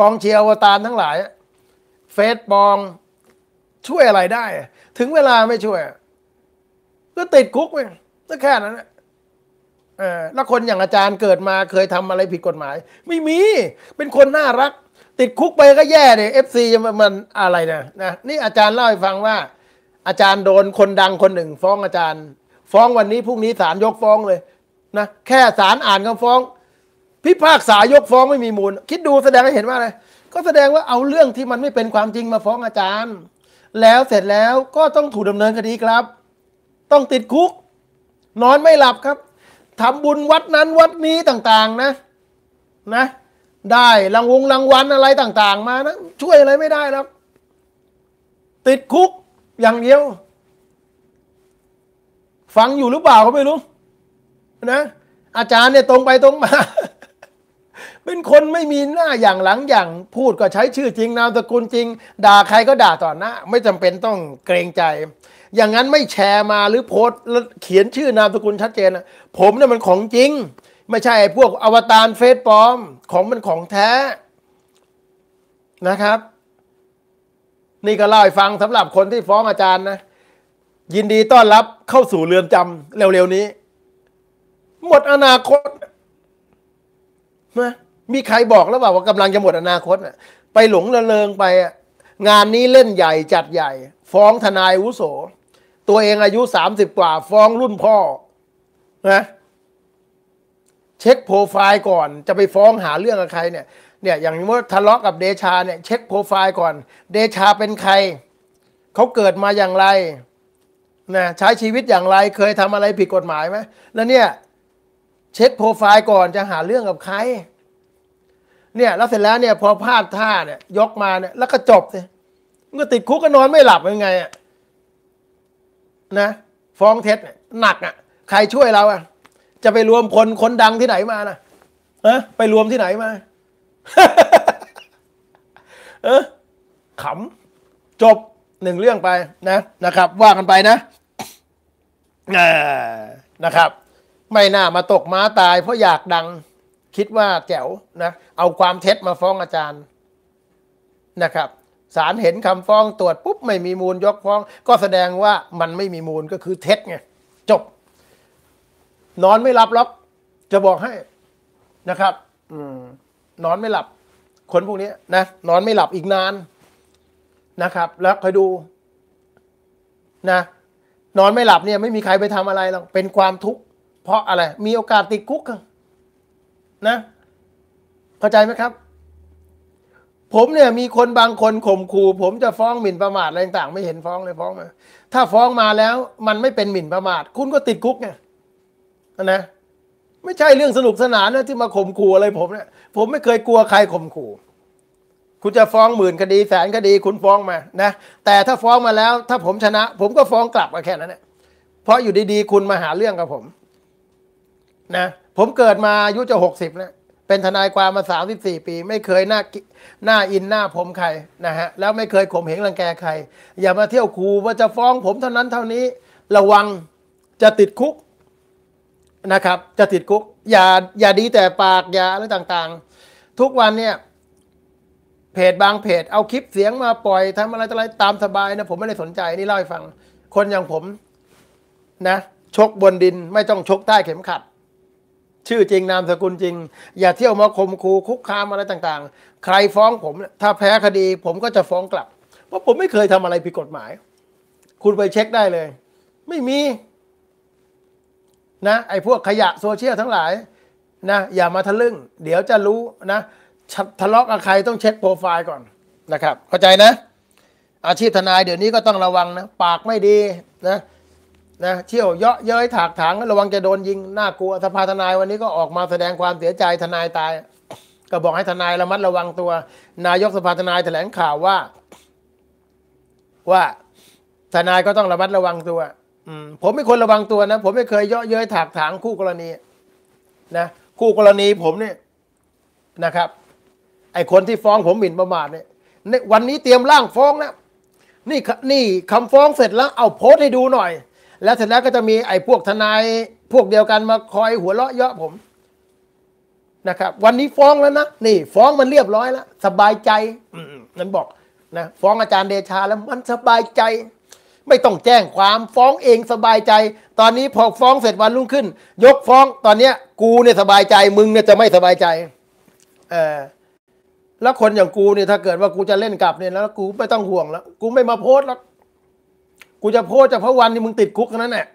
กองเชียร์อวตารทั้งหลาย เฟซบองช่วยอะไรได้ ถึงเวลาไม่ช่วยก็ติดคุกไปก็แค่นั้นนะแล้วคนอย่างอาจารย์เกิดมาเคยทำอะไรผิดกฎหมาย ไม่มี เป็นคนน่ารักติดคุกไปก็แย่เลยเอฟซีมันอะไรนะนะ นี่อาจารย์เล่าให้ฟังว่า อาจารย์โดนคนดังคนหนึ่ง ฟ้องอาจารย์ ฟ้องวันนี้พรุ่งนี้ศาลยกฟ้องเลย นะแค่ศาลอ่านคำฟ้องพิพากษายกฟ้องไม่มีมูล คิดดูแสดงให้เห็นว่าอะไรก็แสดงว่าเอาเรื่องที่มันไม่เป็นความจริงมาฟ้องอาจารย์ แล้วเสร็จแล้วก็ต้องถูกดำเนินคดีครับ ต้องติดคุกนอนไม่หลับครับทำบุญวัดนั้นวัดนี้ต่างๆ นะ นะได้รางวงรางวัลอะไรต่าง ๆ มานะช่วยอะไรไม่ได้แล้วติดคุกอย่างเดียว ฟังอยู่หรือเปล่าก็ไม่รู้นะอาจารย์เนี่ยตรงไปตรงมา เป็นคนไม่มีหน้า อย่างหลังอย่างพูดก็ใช้ชื่อจริง นามสกุลจริง ด่าใครก็ด่าต่อหน้าไม่จำเป็นต้องเกรงใจ อย่างนั้นไม่แชร์มาหรือโพสเขียนชื่อนามสกุลชัดเจนผมเนี่ยมันของจริงไม่ใช่พวกอวตารเฟซปลอม ของมันของแท้ นะครับ นี่ก็เล่าให้ฟังสำหรับคนที่ฟ้องอาจารย์นะ ยินดีต้อนรับเข้าสู่เรือนจำเร็วๆนี้ หมดอนาคตนะมีใครบอกแล้วเปล่าว่ากำลังจะหมดอนาคตนะไปหลงระเริงไป งานนี้เล่นใหญ่จัดใหญ่ ฟ้องทนายอุโส ตัวเองอายุสามสิบกว่าฟ้องรุ่นพ่อนะเช็คโปรไฟล์ก่อน จะไปฟ้องหาเรื่องกับใคร เนี่ยเนี่ย อย่างเมื่อทะเลาะกับเดชา เนี่ย เช็คโปรไฟล์ก่อน เดชาเป็นใคร เขาเกิดมาอย่างไรนะใช้ชีวิตอย่างไรเคยทำอะไรผิดกฎหมายไหมแล้วเนี่ยเช็คโปรไฟล์ก่อนจะหาเรื่องกับใครเนี่ยแล้วเสร็จแล้วเนี่ย พอพลาดท่าเนี่ยยกมาเนี่ยแล้วก็จบเลยมันก็ติดคุกก็นอนไม่หลับยังไงอะนะฟ้องเท็จหนักอะ่ะใครช่วยเราอ่ะจะไปรวมคนคนดังที่ไหนมานะเอะไปรวมที่ไหนมา เออขำจบหนึ่งเรื่องไป นะนะครับ ว่ากันไปนะนะครับ ไม่น่ามาตกม้าตาย เพราะอยากดัง คิดว่าแจ๋วนะเอาความเท็จมาฟ้องอาจารย์ นะครับศาลเห็นคำฟ้องตรวจปุ๊บไม่มีมูลยกฟ้อง ก็แสดงว่ามันไม่มีมูลก็คือเท็จไงนอนไม่หลับหรอก จะบอกให้นะครับ อืม นอนไม่หลับ คนพวกนี้นะนอนไม่หลับอีกนานนะครับ แล้วคอยดูนะนอนไม่หลับเนี่ย ไม่มีใครไปทำอะไรหรอกเป็นความทุกข์เพราะอะไรมีโอกาสติดคุกนะเข้าใจไหมครับ ผมเนี่ย มีคนบางคนข่มขู่ผมจะฟ้องหมิ่นประมาทอะไรต่างไม่เห็นฟ้องเลย ฟ้องมาถ้าฟ้องมาแล้ว มันไม่เป็นหมิ่นประมาท คุณก็ติดคุกไงนะไม่ใช่เรื่องสนุกสนานนะที่มาข่มขู่อะไรผมเนะี่ยผมไม่เคยกลัวใครข่มขู่คุณจะฟ้องหมื่นคดี แสนคดี คุณฟ้องมานะ แต่ถ้าฟ้องมาแล้ว ถ้าผมชนะ ผมก็ฟ้องกลับมาแค่นั้นแหละเพราะอยู่ดีๆ คุณมาหาเรื่องกับผมนะผมเกิดมาอายุจะหกสิบนะเป็นทนายความมาสามสิบสี่ปี ไม่เคยหน้าหน้าอินหน้าผมใครนะฮะแล้วไม่เคยข่มเหงรังแกใคร อย่ามาเที่ยวคูว่าจะฟ้องผมเท่านั้น เท่านี้ระวังจะติดคุกนะครับจะติดคุกอย่า อย่าดีแต่ปากอย่าอะไรต่าง ๆ ทุกวันเนี่ยเพจบางเพจเอาคลิปเสียงมาปล่อยทำอะไรต่ออะไรตามสบายนะ ผมไม่ได้สนใจนี่เล่าให้ฟัง คนอย่างผม นะ ชกบนดินไม่ต้องชกใต้เข็มขัด ชื่อจริงนามสกุลจริง อย่าเที่ยวมาข่มขู่คุกคามอะไรต่างๆ ใครฟ้องผม ถ้าแพ้คดีผมก็จะฟ้องกลับเพราะผมไม่เคยทำอะไรผิดกฎหมาย คุณไปเช็คได้เลย ไม่มีนะไอ้พวกขยะโซเชียลทั้งหลาย นะ อย่ามาทะลึ่ง เดี๋ยวจะรู้นะ ทะเลาะกับใครต้องเช็คโปรไฟล์ก่อนนะครับ เข้าใจนะ อาชีพทนายเดี๋ยวนี้ก็ต้องระวังนะปากไม่ดีนะ นะเที่ยวเยาะเย้ยถากถางระวังจะโดนยิงน่ากลัวสภาทนายวันนี้ก็ออกมาแสดงความเสียใจทนายตาย ก็บอกให้ทนายระมัดระวังตัว นายกสภาทนายแถลงข่าวว่า ว่าทนายก็ต้องระมัดระวังตัวผมเป็นคนระวังตัวนะ ผมไม่เคยเยาะเย้ยถากถางคู่กรณี นะ คู่กรณีผมเนี่ยนะครับ ไอคนที่ฟ้องผมหมิ่นประมาทเนี่ยวันนี้เตรียมร่างฟ้องแล้วนี่นี่คำฟ้องเสร็จแล้วเอาโพสให้ดูหน่อย แล้วเสร็จแล้วก็จะมีไอพวกทนาย พวกเดียวกันมาคอยหัวเราะเยาะผม นะครับ วันนี้ฟ้องแล้วนะนี่ ฟ้องมันเรียบร้อยแล้วสบายใจนั่นบอกนะฟ้องอาจารย์เดชาแล้ว มันสบายใจไม่ต้องแจ้งความฟ้องเองสบายใจ ตอนนี้พอฟ้องเสร็จวันรุ่งขึ้น ยกฟ้อง ตอนเนี้ย กูเนี่ยสบายใจมึงเนี่ยจะไม่สบายใจ เออแล้วคนอย่างกูเนี่ยถ้าเกิดว่ากูจะเล่นกลับเนี่ยแล้ว กูไม่ต้องห่วงแล้วกูไม่มาโพสแล้วกูจะโพสจะเพพาะวันที่มึงติดคุกนั้นแหละ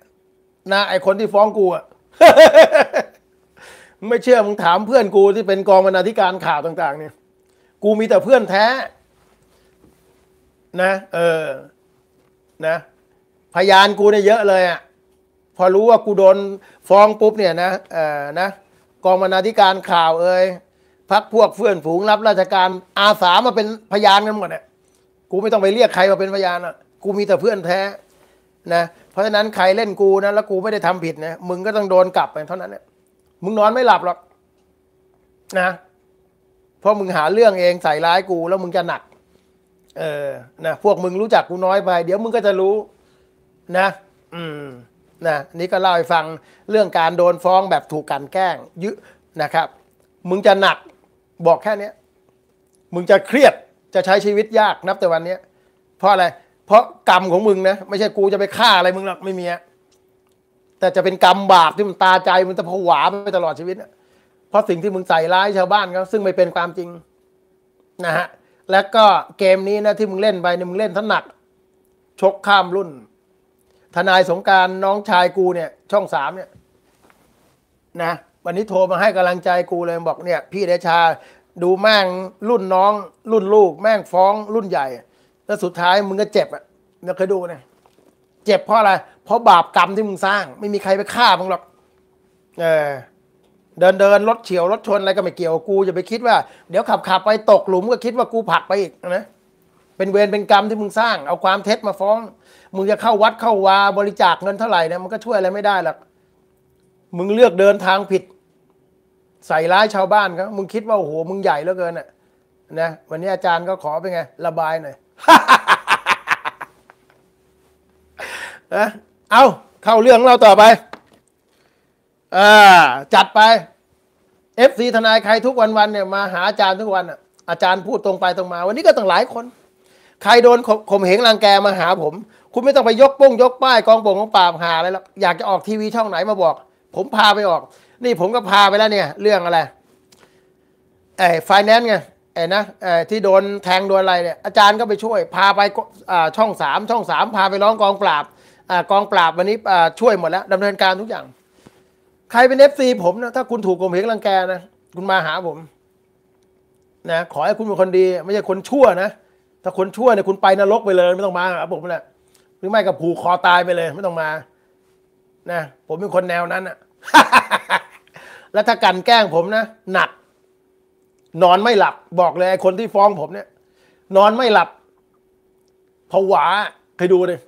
นะไอคนที่ฟ้องกูอะไม่เชื่อมึงถามเพื่อนกูที่เป็นกองบรรณาธิการข่าวต่างๆ เนี่ย กูมีแต่เพื่อนแท้ นะเออนะพยานกูเนี่ยเยอะเลยอะ่ะพอรู้ว่ากูโดนฟ้องปุ๊บเนี่ยนะเออนะกองบรรณาธิการข่าวเอ่ยพักพวกเพื่อนฝูงรับราชการอาสามาเป็นพยานกันหมดเนี่ยกูไม่ต้องไปเรียกใครมาเป็นพยานอ่ะกูมีแต่เพื่อนแท้นะเพราะฉะนั้นใครเล่นกูนะแล้วกูไม่ได้ทำผิดนะมึงก็ต้องโดนกลับไปเท่านั้นเนี่ยมึงนอนไม่หลับหรอกนะเพราะมึงหาเรื่องเองใส่ร้ายกูแล้วมึงจะหนักเออ นะ พวกมึงรู้จักกูน้อยไป เดี๋ยวมึงก็จะรู้นะ อืม นะ นี่ก็เล่าให้ฟังเรื่องการโดนฟ้องแบบถูกกันแกล้งยึนะครับ มึงจะหนักบอกแค่นี้ มึงจะเครียด จะใช้ชีวิตยากนับแต่วันนี้ เพราะอะไร เพราะกรรมของมึงนะ ไม่ใช่กูจะไปฆ่าอะไร มึงหรอกไม่มีแต่จะเป็นกรรมบาปที่มันตาใจมึงจะผวาไปตลอดชีวิตเพราะสิ่งที่มึงใส่ร้ายชาวบ้านเขาซึ่งไม่เป็นความจริง นะฮะแล้วก็เกมนี้นะที่มึงเล่นไปเนี่ยมึงเล่นถนัดชกข้ามรุ่น ทนายสงการน้องชายกูเนี่ยช่องสามเนี่ยนะวันนี้โทรมาให้กำลังใจกูเลยบอกเนี่ย พี่เดชาดูแม่งรุ่นน้องรุ่นลูก แม่งฟ้องรุ่นใหญ่ แล้วสุดท้ายมึงก็เจ็บอ่ะเราเคยดูนะเจ็บเพราะอะไร เพราะบาปกรรมที่มึงสร้าง ไม่มีใครไปฆ่ามึงหรอกเออเดินเดินรถเฉียวรถชนอะไรก็ไม่เกี่ยวกูอย่าไปคิดว่าเดี๋ยวขับขับไปตกหลุมก็คิดว่ากูผักไปอีกนะเป็นเวรเป็นกรรมที่มึงสร้าง เอาความเท็จมาฟ้อง มึงจะเข้าวัดเข้าวา บริจาคเงินเท่าไหร่เนี่ยมันก็ช่วยอะไรไม่ได้หรอกมึงเลือกเดินทางผิด ใส่ร้ายชาวบ้านครับมึงคิดว่าโอ้โหมึงใหญ่เหลือเกินน่ะนะ วันนี้อาจารย์ก็ขอไปไง ระบายหน่อยเอาเข้าเรื่องเราต่อไปออจัดไปเอฟซีทนายใครทุกวันวันเนี่ยมาหาอาจารย์ทุกวันอ่ะอาจารย์พูดตรงไปตรงมา วันนี้ก็ต้องหลายคน ใครโดนข่มเหงรังแกมาหาผม คุณไม่ต้องไปยกป้งยกป้ายกองบ่งของปราบหาอะไรหรอกอยากจะออกทีวีช่องไหนมาบอก ผมพาไปออก นี่ผมก็พาไปแล้วเนี่ยเรื่องอะไรไอ้ไฟแนนซ์ไงไอ้นะไอ้ที่โดนแทงโดนอะไรเนี่ยอาจารย์ก็ไปช่วยพาไปช่องสามช่องสามพาไปร้องกองปราบกองปราบวันนี้ช่วยหมดแล้วดำเนินการทุกอย่างใครเป็นเอฟซีผมนะถ้าคุณถูกกลมเหงรังแกนะคุณมาหาผม นะขอให้คุณเป็นคนดี ไม่ใช่คนชั่วนะถ้าคนชั่วเนี่ยคุณไปนรกไปเลย ไม่ต้องมาครับ ผมนะหรือไม่กับผูกคอตายไปเลยไม่ต้องมา นะผมเป็นคนแนวนั้นอะแล้วถ้ากันแกล้งผมนะหนัก นอนไม่หลับบอกเลยคนที่ฟ้องผมเนี่ย นอนไม่หลับผวาเคยดูเลย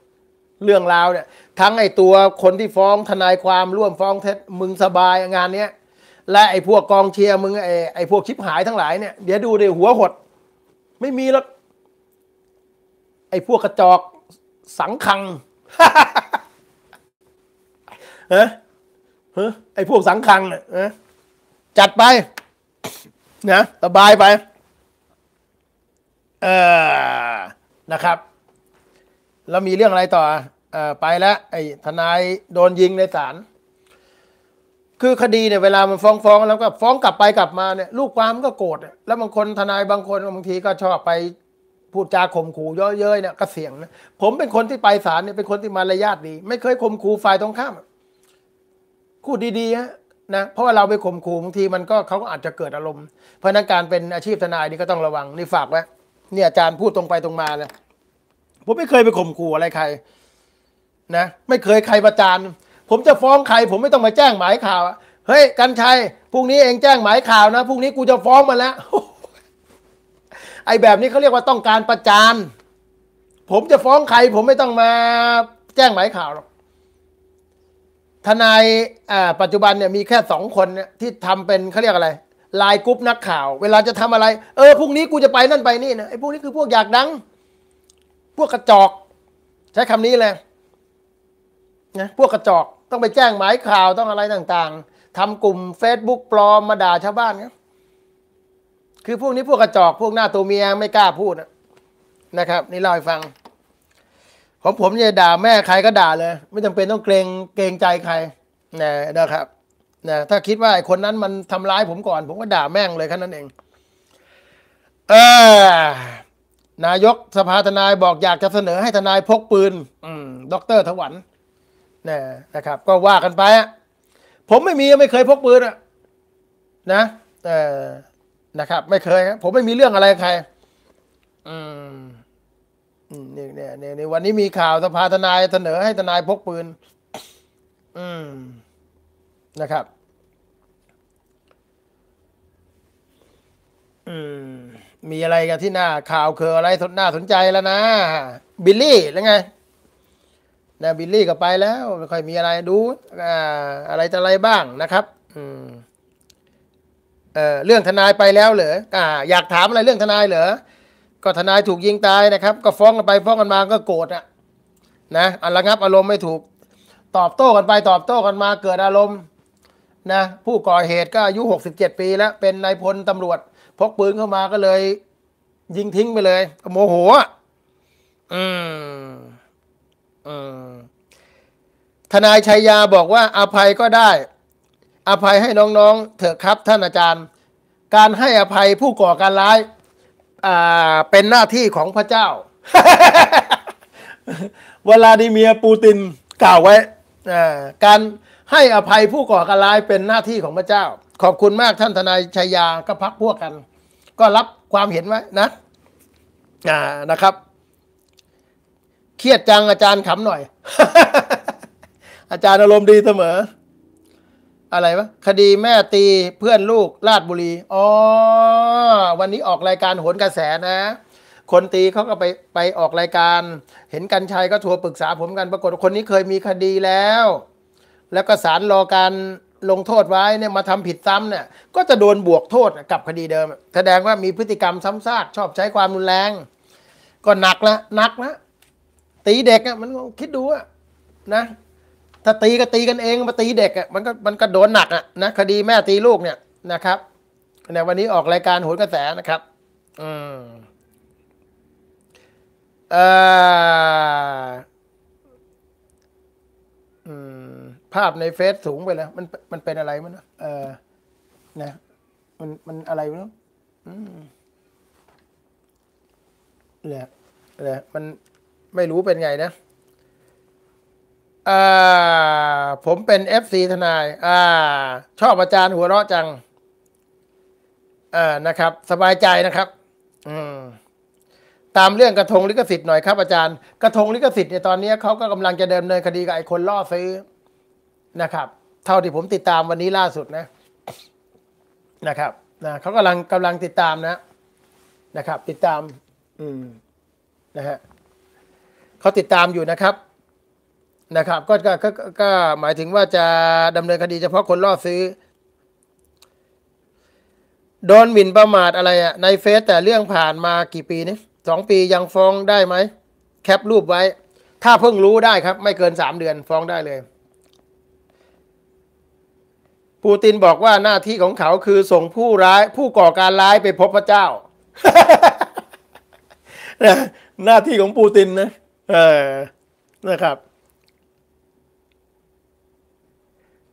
เรื่องราวเนี่ยทั้งไอตัวคนที่ฟ้องทนายความร่วมฟ้องเท็จมึงสบายงาน เนี้ยและไอพวกกองเชียร์มึงไอไอพวกชิปหายทั้งหลายเนี่ย เดี๋ยวดูดิ หัวหด ไม่มีแล้วไอพวกกระจอก สังคังฮะฮไอพวกสังคังเนี่ยจัดไปนะสบายไปเออนะครับ แล้วมีเรื่องอะไรต่อไปแล้วไอ้ทนายโดนยิงในศาล คือคดีเนี่ยเวลา มันฟ้องฟ้องแล้วก็ฟ้องกลับไปกลับมาเนี่ยลูกความก็โกรธแล้วบางคนทนายบางคนบางทีก็ชอบไปพูดจาข่มขู่เยอะเย้ยเนี่ยก็เสียงนะ ผมเป็นคนที่ไปศาลเนี่ยเป็นคนที่มารยาทดี ไม่เคยข่มขู่ฝ่ายตรงข้ามคู่ดีๆฮะนะ เพราะว่าเราไปข่มขู่บางทีมันก็เขาก็อาจจะเกิดอารมณ์ เพราะนั้นการเป็นอาชีพทนายนี่ก็ต้องระวังนี่ฝากไว้เนี่ยอาจารย์พูดตรงไปตรงมาเลย ผมไม่เคยไปข่มขู่อะไรใครนะ ไม่เคยใครประจานผมจะฟ้องใคร ผมไม่ต้องมาแจ้งหมายข่าว เฮ้ยกันชัยพรุ่งนี้เองแจ้งหมายข่าวนะพรุ่งนี้กูจะฟ้องมันแล้วไอแบบนี้เขาเรียกว่าต้องการประจานผมจะฟ้องใคร ผมไม่ต้องมาแจ้งหมายข่าวหรอกทนายอ่าปัจจุบันเนี่ยมีแค่สองคนเนี่ยที่ทำเป็นเขาเรียกอะไรลายกรุ๊ปนักข่าว เวลาจะทำอะไรเออพรุ่งนี้กูจะไปนั่นไปนี่นะไอพวกนี้คือพวกอยากดัง พวกกระจอก ใช้คำนี้เลยนะพวกกระจอก ต้องไปแจ้งหมายข่าวต้องอะไรต่างๆ ทำกลุ่ม Facebook ปลอม มาด่าชาวบ้านนะคือพวกนี้พวกกระจอก พวกหน้าตัวเมียไม่กล้าพูดนะครับ นี่เล่าให้ฟัง ผมผมจะด่าแม่ใครก็ด่าเลย ไม่จำเป็นต้องเกรงเกรงใจใครนะนะครับนะถ้าคิดว่าไอคนนั้นมันทำร้ายผมก่อน ผมก็ด่าแม่งเลยแค่นั้นเองเออนายกสภาทนายบอก อยากจะเสนอให้ทนายพกปืน อืมดร์ถวันนะนะครับ ก็ว่ากันไปผมไม่มีไม่เคยพกปืนอะนะเออนะครับ ไม่เคยผมไม่มีเรื่องอะไรใครอืมนี่เนี่ยเนี่ยวันนี้มีข่าวสภาทนายเสนอให้ทนายพกปืน อืมนะครับอืมมีอะไรกันที่หน้า ข่าวเคออะไรน่าสนใจแล้วนะ บิลลี่แล้วไงนะบิลลี่ก็ไปแล้วไม่ค่อยมีอะไรดูอะไรจะอะไรบ้างนะครับเเรื่องทนายไปแล้วเหรอออยากถามอะไรเรื่องทนายเหรอก็ทนายถูกยิงตายนะครับ ก็ฟ้องกันไปฟ้องกันมาก็โกรธอะนะอันระงับอารมณ์ไม่ถูกตอบโต้กันไปตอบโต้กันมาเกิดอารมณ์นะผู้ก่อเหตุก็อายุ 67 ปีแล้วเป็นนายพลตำรวจ พกปืนเข้ามาก็เลย ยิงทิ้งไปเลยโมโหทนายชัยยาบอกว่าอภัยก็ได้ อภัยให้น้องๆเถอะครับ ท่านอาจารย์ การให้อภัยผู้ก่อการร้ายเป็นหน้าที่ของพระเจ้าเวลาดิเมียปูตินกล่าวไว้การให้อภัยผู้ก่อการร้ายเป็นหน้าที่ของพระเจ้า ขอบคุณมากท่านทนายชัยยาก็พักพวกกัน ก็รับความเห็นไว้นะนะครับเครียดจังอาจารย์ขำหน่อยอาจารย์อารมณ์ดีเสมอ อะไรวะ คดีแม่ตีเพื่อนลูกลาดบุรีอ๋อวันนี้ออกรายการโหนกระแสนะ คนตีเขาก็ไปไปออกรายการ เห็นกันชัยก็ทัวร์ปรึกษาผมกัน ปรากฏคนนี้เคยมีคดีแล้ว แล้วก็สารรอการลงโทษไว้เนี่ยมาทำผิดซ้ำเนี่ย ก็จะโดนบวกโทษกับคดีเดิม แสดงว่ามีพฤติกรรมซ้ำซาก ชอบใช้ความรุนแรง ก็หนักละหนักละตีเด็กอ่ะมันคิดดูอ่ะนะถ้าตีก็ตีกันเอง มาตีเด็กอ่ะมันก็มันก็โดนหนักอ่ะนะคดีแม่ตีลูกเนี่ยนะครับในวันนี้ออกรายการโหนกระแสนะครับอืมเอ่อภาพในเฟซสูงไปแล้วมันมันเป็นอะไรมั้งนเออนะมันมันอะไรมั้งอเนี่ยเนี่ยมันไม่รู้เป็นไงนะอ่าผมเป็นเอฟซีทนาย อ่าชอบอาจารย์หัวเราะจังอ่านะครับ สบายใจนะครับ อืม ตามเรื่องกระทงลิขสิทธิ์หน่อยครับ อาจารย์กระทงลิขสิทธิ์เนี่ยตอนนี้เขาก็กำลังจะเดิมเนินคดีกับไอ้คนล่อซื้อ นะครับ เท่าที่ผมติดตามวันนี้ล่าสุดนะ นะครับนะเขากำลังกำลังติดตามนะ นะครับ ติดตาม อืมนะฮะเขาติดตามอยู่นะครับนะครับก็ ก็ ก็หมายถึงว่าจะดำเนินคดีเฉพาะคนล่อซื้อโดนหมิ่นประมาทอะไรอะในเฟซแต่เรื่องผ่านมากี่ปีนี่สองปียังฟ้องได้ไหม แคปรูปไว้ ถ้าเพิ่งรู้ได้ครับ ไม่เกินสามเดือนฟ้องได้เลย ปูตินบอกว่าหน้าที่ของเขาคือส่งผู้ร้าย ผู้ก่อการร้ายไปพบพระเจ้าหน้าที่ของปูตินนะ เออนะครับ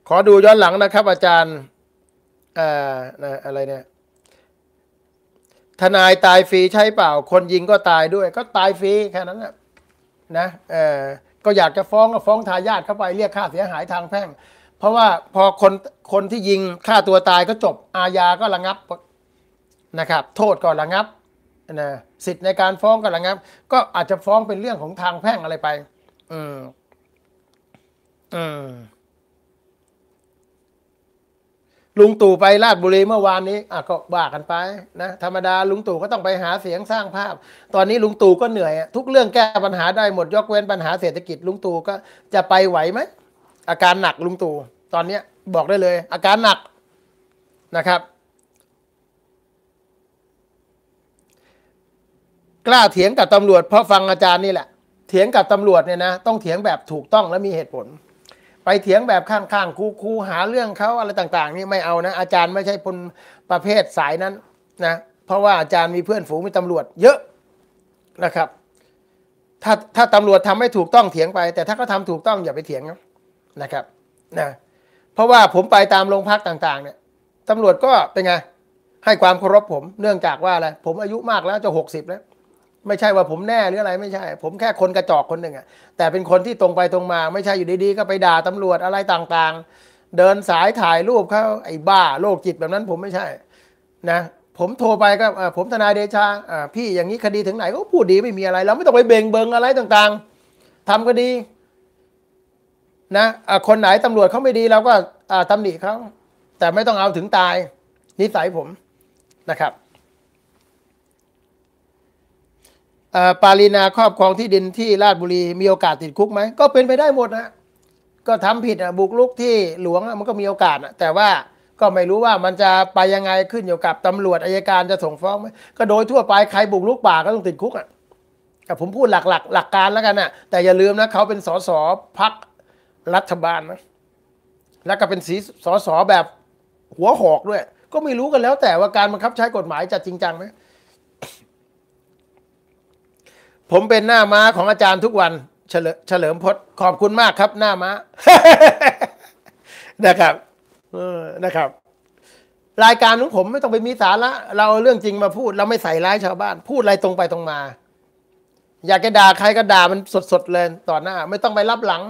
ขอดูย้อนหลังนะครับอาจารย์อะไรเนี่ย ทนายตายฟรีใช่เปล่า คนยิงก็ตายด้วย ก็ตายฟรีแค่นั้นนะนะก็อยากจะฟ้องก็ฟ้องทายาทเข้าไปเรียกค่าเสียหายทางแพ่ง เพราะว่าพอคน คนที่ยิงฆ่าตัวตายก็จบอาญาก็ระงับนะครับ โทษก็ระงับนะสิทธิ์ในการฟ้องก็ระงับ ก็อาจจะฟ้องเป็นเรื่องของทางแพ่งอะไรไป อืมอืมลุงตู่ไปลาดบุรีเมื่อวานนี้อ่ะก็ว่ากันไปนะ ธรรมดาลุงตู่ก็ต้องไปหาเสียงสร้างภาพ ตอนนี้ลุงตู่ก็เหนื่อย ทุกเรื่องแก้ปัญหาได้หมดยกเว้นปัญหาเศรษฐกิจลุงตู่ก็จะไปไหวไหมอาการหนักลุงตู่ตอนเนี้บอกได้เลย อาการหนักนะครับ กล้าเถียงกับตำรวจเพราะฟังอาจารย์นี่แหละเถียงกับตำรวจเนี่ยนะ ต้องเถียงแบบถูกต้องและมีเหตุผลไปเถียงแบบข้างๆครูครูหาเรื่องเขาอะไรต่าง ๆ นี่ไม่เอานะอาจารย์ไม่ใช่คนประเภทสายนั้นนะเพราะว่าอาจารย์มีเพื่อนฝูงมีตำรวจเยอะนะครับ ถ้าถ้าตำรวจทำไม่ถูกต้องเถียงไป แต่ถ้าเขาทาถูกต้องอย่าไปเถียงนะครับนะเพราะว่าผมไปตามโรงพักต่าง ๆ เนี่ยตำรวจก็เป็น ไงให้ความเคารพผมเนื่องจากว่าอะไรผมอายุมากแล้วจะหกสิบแล้วไม่ใช่ว่าผมแน่หรืออะไร ไม่ใช่ผมแค่คนกระจอกคนหนึ่งอะแต่เป็นคนที่ตรงไปตรงมา ไม่ใช่อยู่ดีๆก็ไปด่าตำรวจอะไรต่าง ๆ เดินสายถ่ายรูปเขาไอ้บ้าโรคจิตแบบนั้นผมไม่ใช่นะผมโทรไปก็ผมทนายเดชาพี่อย่างนี้คดีถึงไหนก็พูดดีไม่มีอะไร เราไม่ต้องไปเบ่งเบิงอะไรต่างๆทำก็ดี นะคนไหนตำรวจเขาไม่ดีเราก็ตำหนิเขาแต่ไม่ต้องเอาถึงตาย นิสัยผมนะครับปารีนาครอบครองที่ดินที่ราชบุรีมีโอกาสติดคุกไหม ก็เป็นไปได้หมดนะก็ทำผิดอ่ะบุกลุกที่หลวงมันก็มีโอกาสอ่ะแต่ว่าก็ไม่รู้ว่ามันจะไปยังไงขึ้นอยู่กับตำรวจอายการจะส่งฟ้องไหมก็โดยทั่วไปใครบุกลุกป่าก็ต้องติดคุกอ่ะแต่ผมพูดหลักหหลักการแล้วกันอ่ะแต่อย่าลืมนะเขาเป็นสสพักรัฐบาลนะแล้วก็เป็นสีสสแบบหัวหอกด้วย ก็ไม่รู้กันแล้ว แต่ว่าการบังคับใช้กฎหมายจะจริงจังไหมผมเป็นหน้าม้าของอาจารย์ทุกวันเฉลิมพศขอบคุณมากครับ หน้าม้านะครับนะครับ รายการของผมไม่ต้องไปมีสาระเราเรื่องจริงมาพูด เราไม่ใส่ร้ายชาวบ้าน พูดอะไรตรงไปตรงมา อยากจะด่าใครก็ด่ามันสดสดเลยต่อหน้า ไม่ต้องไปรับหลัง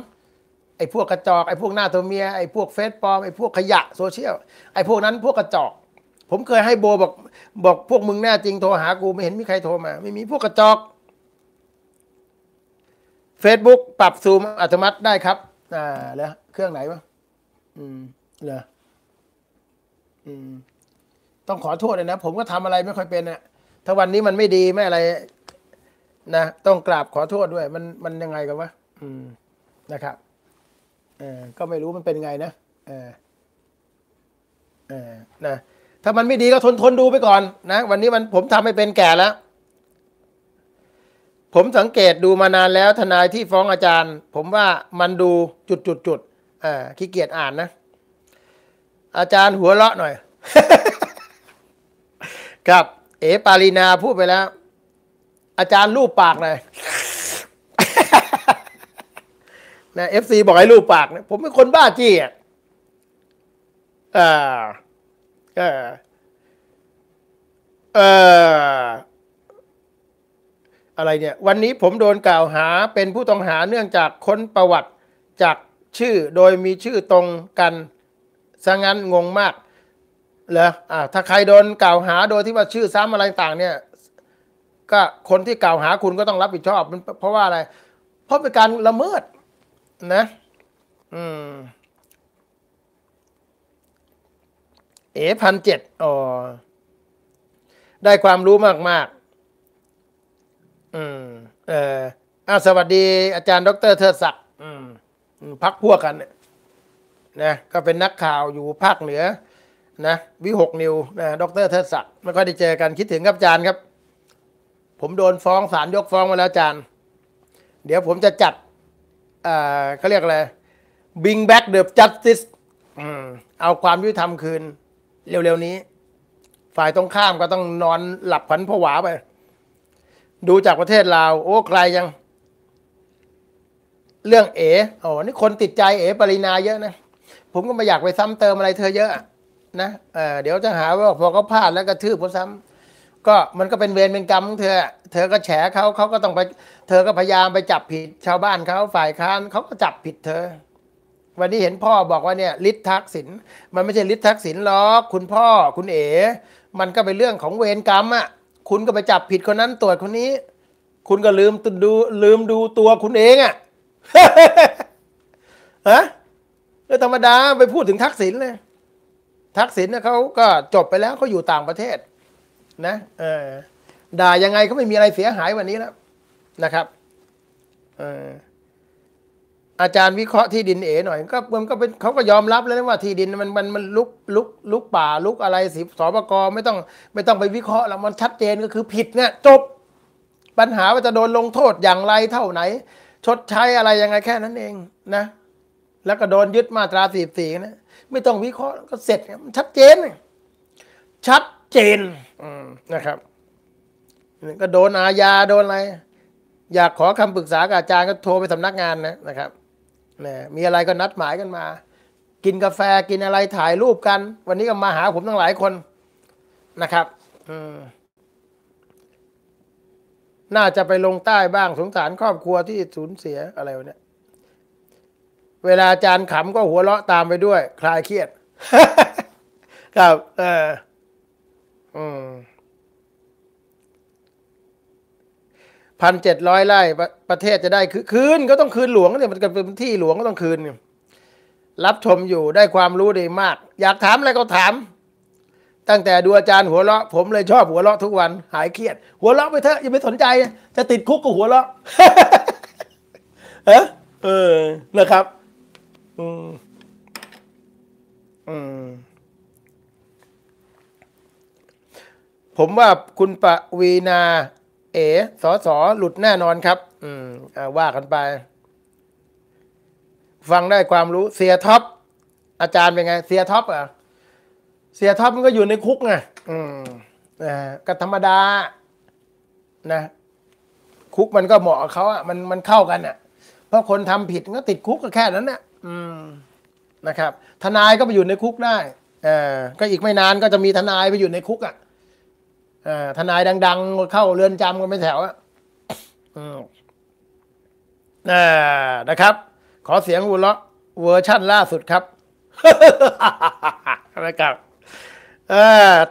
ไอ้พวกกระจอกไอ้พวกหน้าตัวเมียไอ้พวกเฟซปลอมไอ้พวกขยะโซเชียลไอ้พวกนั้นพวกกระจอกผมเคยให้โบบอก บอกพวกมึงแน่จริงโทรหากู ไม่เห็นมีใครโทรมาไม่มีพวกกระจอก Facebook ปรับซูมอัตโนมัติได้ครับ อ่า แล้ว เครื่องไหนวะอืมเหรออืม ต้องขอโทษเลยนะผมก็ทำอะไรไม่ค่อยเป็นอะถ้าวันนี้มันไม่ดีไม่อะไร นะ ต้องกราบขอโทษด้วย มันมันยังไงกันวะอืมนะครับเออก็ไม่รู้มันเป็นไงนะเออเออนะถ้ามันไม่ดีก็ทนทนดูไปก่อนนะวันนี้มันผมทำให้เป็นแก่แล้วผมสังเกตดูมานานแล้วทนายที่ฟ้องอาจารย์ ผมว่ามันดูจุดจุดจุดอ่าขี้เกียจอ่านนะ อาจารย์หัวเราะหน่อย ครับ เอ ปารีนาพูดไปแล้ว อาจารย์รูปปากหน่อยนะเอฟซีบอกให้รูปปากนะผมเป็นคนบ้าจี้อ่ะ เออเออเอออะไรเนี่ยวันนี้ผมโดนกล่าวหาเป็นผู้ต้องหาเนื่องจากค้นประวัติจากชื่อโดยมีชื่อตรงกันซะงั้นงงมาก เหรออ่าถ้าใครโดนกล่าวหาโดยที่ว่าชื่อซ้ำอะไรต่างเนี่ย ก็คนที่กล่าวหาคุณก็ต้องรับผิดชอบ เพราะว่าอะไร เพราะเป็นการละเมิด นะ อืม เอพันเจ็ดอ๋อได้ความรู้มาก ๆอืมเอออ่าสวัสดี อาจารย์ ดรเทิดศักดิ์อืม พักพวกกันนะก็เป็นนักข่าวอยู่ภาคเหนือ นะ วิหกนิวนะดร เทิดศักดิ์ไม่ค่อยได้เจอกันคิดถึงครับอาจารย์ครับ ผมโดนฟ้องศาลยกฟ้องมาแล้วอาจารย์ เดี๋ยวผมจะจัด เอ่อเขาเรียกอะไรบิงแบ็กเดอะจัสติสเอาความยุติธรรมคืน เร็วๆนี้ ฝ่ายตรงข้ามก็ต้องนอนหลับผันผวาไปดูจากประเทศลาวโอ้ใครยัง เรื่องเอ๋อ๋อนี่คนติดใจเอ๋ปรินาเยอะนะ ผมก็ไม่อยากไปซ้ำเติมอะไรเธอเยอะนะเเดี๋ยวจะหาว่าพอเขาพลาดแล้วก็ทืบเขาซ้ำ ก็มันก็เป็นเวรเป็นกรรมของเธอ เธอก็แฉเขาเขาก็ต้องไป เธอก็พยายามไปจับผิดชาวบ้านเขาฝ่ายค้านเขาก็จับผิดเธอ วันนี้เห็นพ่อบอกว่าเนี่ยลิททักษิณมันไม่ใช่ลิททักษิณหรอกคุณพ่อ คุณเอ๋มันก็เป็นเรื่องของเวรกรรมอะ่ะคุณก็ไปจับผิดคนนั้นตรวจคนนี้ คุณก็ลืมดู ลืมดูตัวคุณเองอะ่ะฮะเรื่องธรรมดาไปพูดถึงทักษิณเลย ทักษิณเนี่ยเขาก็จบไปแล้วเขาอยู่ต่างประเทศ นะ เออ ด่ายังไงก็ไม่มีอะไรเสียหายวันนี้แล้ว นะครับ เอออาจารย์วิเคราะห์ที่ดินเอ๋หน่อย ก็มันก็เป็นเขาก็ยอมรับแล้วนะว่าที่ดินมันมันมันลุกลุกลุกป่าลุกอะไรสิสอปกไม่ต้อง ไม่ต้องไปวิเคราะห์แล้วมันชัดเจนก็คือผิดเนี่ยจบ ปัญหาว่าจะโดนลงโทษอย่างไรเท่าไหน ชดใช้อะไรยังไงแค่นั้นเอง นะ แล้วก็โดนยึดมาตราสี่สี่นะไม่ต้องวิเคราะห์ก็เสร็จมันชัดเจนชัดเจนนะครับก็โดนอาญาโดนอะไร อยากขอคำปรึกษากับอาจารย์ก็โทรไปสำนักงานนะนะครับนะมีอะไรก็นัดหมายกันมา กินกาแฟกินอะไรถ่ายรูปกัน วันนี้ก็มาหาผมตั้งหลายคนนะครับน่าจะไปลงใต้บ้างสงสารครอบครัวที่สูญเสียอะไรเนี่ย เวลาอาจารย์ขำก็หัวเราะตามไปด้วย คลายเครียด ครับ เออ อืมพันเจ็ดร้อยไร่ประเทศจะได้คืนก็ต้องคืนหลวงเนี่ย มันเกิดเป็นที่หลวงก็ต้องคืน รับชมอยู่ได้ความรู้ดีมาก อยากถามอะไรก็ถาม ตั้งแต่ดูอาจารย์หัวเราะผมเลยชอบหัวเราะทุกวัน หายเครียด หัวเราะไปเถอะ อย่าไปสนใจ จะติดคุกก็หัวเราะเออเออนะครับ อืมอืมผมว่าคุณปะวีนาเอ๋สอสอ หลุดแน่นอนครับ อืมว่ากันไป ฟังได้ความรู้ เสียท็อป อาจารย์เป็นไง เสียท็อปอ่ะ เสียท็อปมันก็อยู่ในคุกไง อืมนะก็ธรรมดา นะ คุกมันก็เหมาะเขาอ่ะ มันมันเข้ากันอ่ะ เพราะคนทำผิดก็ติดคุกก็แค่นั้นน่ะ อืม นะครับ ทนายก็ไปอยู่ในคุกได้เออก็อีกไม่นานก็จะมีทนายไปอยู่ในคุกอ่ะทนายดังๆ เข้าเรือนจำกันไปแถวอะนะครับ ขอเสียงวุลละเวอร์ชั่นล่าสุดครับนะครับ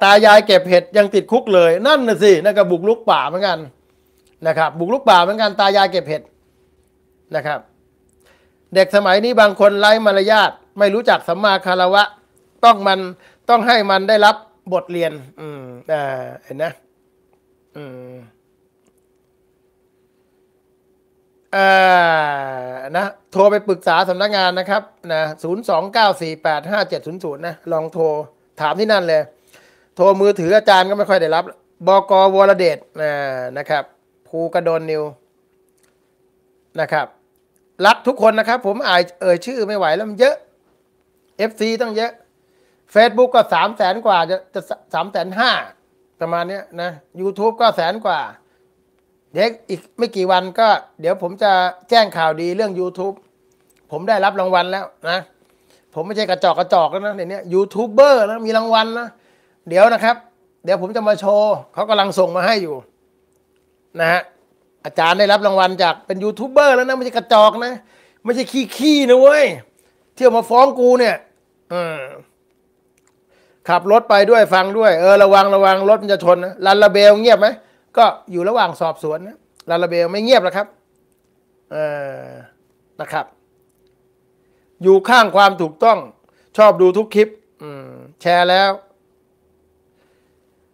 ตายายเก็บเห็ดยังติดคุกเลยนั่นน่ะสินั่นก็บุกลุกป่า เหมือนกัน นะครับบุกลุกป่าเหมือนกันตายายเก็บเห็ด นะครับ เด็กสมัยนี้บางคนไร้มารยาทไม่รู้จักสัมมาคารวะต้องมันต้องให้มันได้รับบทเรียนอืมอ่า เห็นนะอืมอ่านะ โทรไปปรึกษาสำนักงานนะครับนะศูนย์สองเก้าสี่แปดห้าเจ็ดศูนย์ศูนย์นะ ลองโทรถามที่นั่นเลย โทรมือถืออาจารย์ก็ไม่ค่อยได้รับ บกวรเดชนะนะครับ ภูกระโดนนิว นะครับ รักทุกคนนะครับ ผมอายเอ่ยชื่อไม่ไหวแล้วมันเยอะ FC ตั้งเยอะ f a c e b o o ก็สามแสนกว่าจะจะสามแสนห้าประมาณนี้นะ YouTube ก็แสนกว่าเด็กอีกไม่กี่วันก็เดี๋ยวผมจะแจ้งข่าวดีเรื่อง YouTube ผมได้รับรางวัลแล้วนะผมไม่ใช่กระจอกกระจอกแล้วนะเดี๋ยวนี้ยูทูบเบอร์นะมีรางวัลนะเดี๋ยวนะครับ เดี๋ยวผมจะมาโชว์เขากำลังส่งมาให้อยู่นะฮะอาจารย์ได้รับรางวัลจากเป็นยูทูบเบอร์แล้วนะไม่ใช่กระจอกนะไม่ใช่ขี้ขี้นะเว้ยเที่ยวมาฟ้องกูเนี่ยอืมขับรถไปด้วยฟังด้วย เออ ระวังระวังรถมันจะชนนะลาลาเบลเงียบไหมก็อยู่ระหว่างสอบสวนนะลาลาเบล ไม่เงียบหรอกครับ เออนะครับ อยู่ข้างความถูกต้องชอบดูทุกคลิปแชร์แล้ว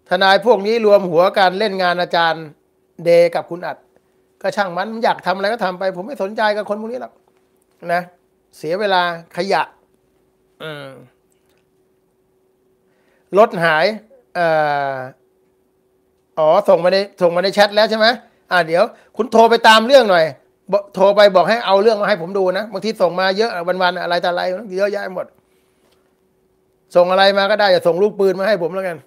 ทนายพวกนี้รวมหัวการเล่นงานอาจารย์เดกับคุณอัด ก็ช่างมันอยากทำอะไรก็ทำไป ผมไม่สนใจกับคนพวกนี้หรอกนะเสียเวลาขยะอืมรถหายอ๋อ ส่งมาในส่งมาในแชทแล้วใช่ไหม อ่าเดี๋ยว คุณโทรไปตามเรื่องหน่อย โทรไปบอกให้เอาเรื่องมาให้ผมดูนะ บางทีส่งมาเยอะวันๆ อะไรแต่อะไรเยอะแยะหมด ส่งอะไรมาก็ได้ อย่าส่งลูกปืนมาให้ผมแล้วกัน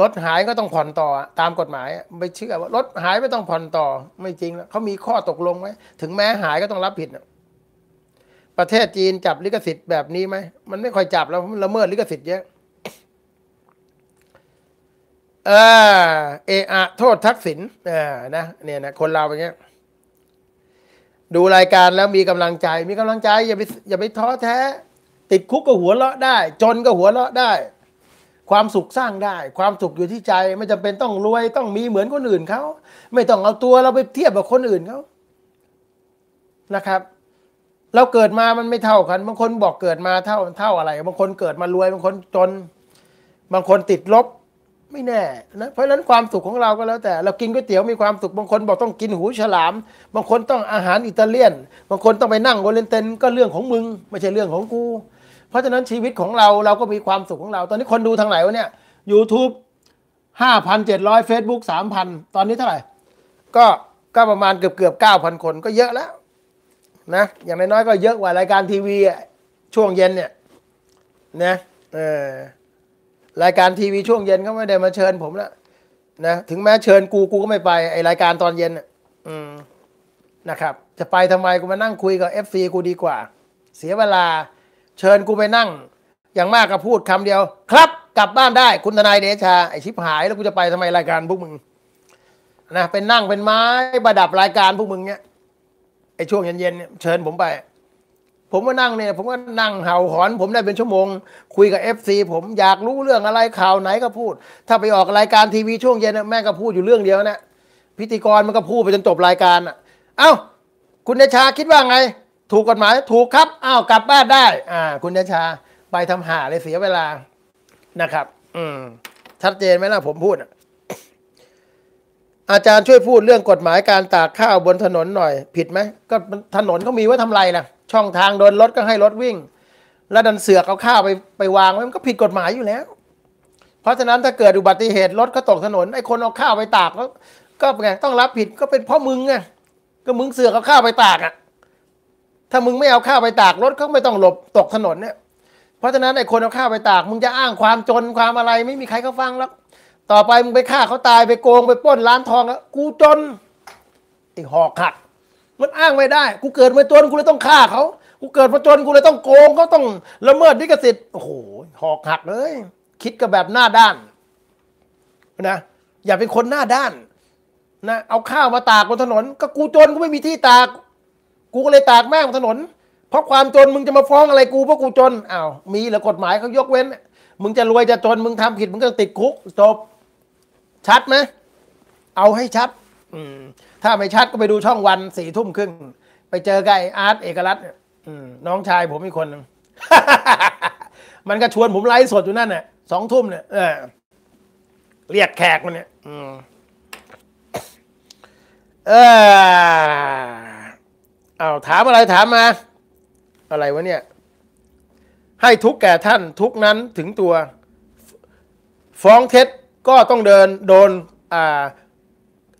รถหายก็ต้องผ่อนต่อตามกฎหมาย ไม่เชื่อว่ารถหายไม่ต้องผ่อนต่อ ไม่จริงแล้ว เขามีข้อตกลงไว้ถึงแม้หายก็ต้องรับผิดประเทศจีนจับลิขสิทธิ์แบบนี้ไหม มันไม่ค่อยจับแล้วละเมิดลิขสิทธิ์เยอะเออเออะ โทษทักษิณอ่านะเนี่ยนะคนเราอย่างเงี้ย ดูรายการแล้วมีกำลังใจมีกำลังใจอย่าไปอย่าไปท้อแท้ ติดคุกก็หัวเราะได้ จนก็หัวเราะได้ ความสุขสร้างได้ ความสุขอยู่ที่ใจ ไม่จำเป็นต้องรวยต้องมีเหมือนคนอื่นเขา ไม่ต้องเอาตัวเราไปเทียบกับคนอื่นเขานะครับ เราเกิดมามันไม่เท่ากันบางคนบอกเกิดมาเท่า เท่าอะไร บางคนเกิดมารวย บางคนจน บางคนติดลบไม่แน่นะเพราะฉะนั้นความสุขของเราก็แล้วแต่เรากินก๋วยเตี๋ยวมีความสุขบางคน บอกต้องกินหูฉลาม บางคนต้องอาหารอิตาเลียน บางคนต้องไปนั่งโอเลนเตนก็เรื่องของมึง ไม่ใช่เรื่องของกู เพราะฉะนั้นชีวิตของเราเราก็มีความสุขของเรา ตอนนี้คนดูทางไหนวะเนี่ยยููทบห้าพันเจ็ดร้อยเฟซบุ๊กสามพัน ตอนนี้เท่าไหร่ ก็ก็ประมาณเกือบเกือบเก้าพันคนก็เยอะแล้วนะอย่างน้อยก็เยอะกว่ารายการทีวีช่วงเย็นเนี่ยนะเออรายการทีวีช่วงเย็นก็ไม่ได้มาเชิญผมละนะถึงแม้เชิญกูกูก็ไม่ไปไอรายการตอนเย็นอืมนะครับ จะไปทำไมกูมานั่งคุยกับเอฟซีกูดีกว่า เสียเวลา เชิญกูไปนั่ง อย่างมากก็พูดคำเดียว ครับ กลับบ้านได้คุณทนายเดชา ไอชิบหายแล้วกูจะไปทำไมรายการพวกมึงนะเป็นนั่งเป็นไม้ประดับรายการพวกมึงเนี้ยไอช่วงเย็นเย็นเชิญผมไปผมก็นั่งเนี่ยผมก็นั่งเห่าหอน ผมได้เป็นชั่วโมงคุยกับเอฟซีผมอยากรู้เรื่องอะไรข่าวไหนก็พูด ถ้าไปออกรายการทีวีช่วงเย็นแม่ก็พูดอยู่เรื่องเดียวนะพิธีกรมันก็พูดไปจนจบรายการอ่ะเอ้า คุณเดชาคิดว่าไง ถูกกฎหมายถูกครับอ้าวกลับบ้านได้ อ่า คุณเดชาไปทำหาเลยเสียเวลานะครับ อืมชัดเจนไหมล่ะผมพูดอ่ะอาจารย์ช่วยพูดเรื่องกฎหมายการตากข้าวบนถนนหน่อย ผิดไหมก็ถนนก็มีไว้ทำไรนะช่องทางโดนรถก็ให้รถวิ่ง แล้วดันเสือกเอาข้าวไปไปวางไว้มันก็ผิดกฎหมายอยู่แล้ว เพราะฉะนั้นถ้าเกิดอุบัติเหตุรถก็ตกถนนไอ้คนเอาข้าวไปตากก็ก็ไงต้องรับผิดก็เป็นเพราะมึงไงก็มึงเสือกเอาข้าวไปตากอ่ะถ้ามึงไม่เอาข้าวไปตากรถก็ไม่ต้องหลบตกถนนเนี่ย เพราะฉะนั้นไอ้คนเอาข้าวไปตากมึงจะอ้างความจนความอะไรไม่มีใครเขาฟังหรอกต่อไปมึงไปฆ่าเขาตายไปโกงไปป้นร้านทองกูจนไอ้หอกขัดมันอ้างไม่ได้ กูเกิดมาจนกูเลยต้องฆ่าเขากูเกิดมาจน กูเลยต้องโกงเขาต้องละเมิดลิขสิทธิ์โอ้โหหอกหักเลยคิดกับแบบหน้าด้านนะอย่าเป็นคนหน้าด้านนะเอาข้าวมาตากบนถนน ก็กูจนกูไม่มีที่ตาก กูก็เลยตากแม่งบนถนน เพราะความจนมึงจะมาฟ้องอะไรกูเพราะกูจนอ้าวมีเหรอกฎหมายเขายกเว้นมึงจะรวยจะจน มึงทำผิดมึงก็ติดคุกจบชัดไหมเอาให้ชัด อืม ถ้าไม่ชัดก็ไปดูช่องวันสี่ทุ่มครึ่งไปเจอกับไออาร์ตเอกรัตน์น้องชายผมอีกคนนึงมันก็ชวนผมไลฟ์สดอยู่นั่นน่ะสองทุ่มเนี่ยเออ เรียกแขกมันเนี่ยเออเอาถามอะไรถามมา อะไรวะเนี่ย ให้ทุกแก่ท่านทุกนั้นถึงตัว ฟ้องเท็จก็ต้องเดินโดน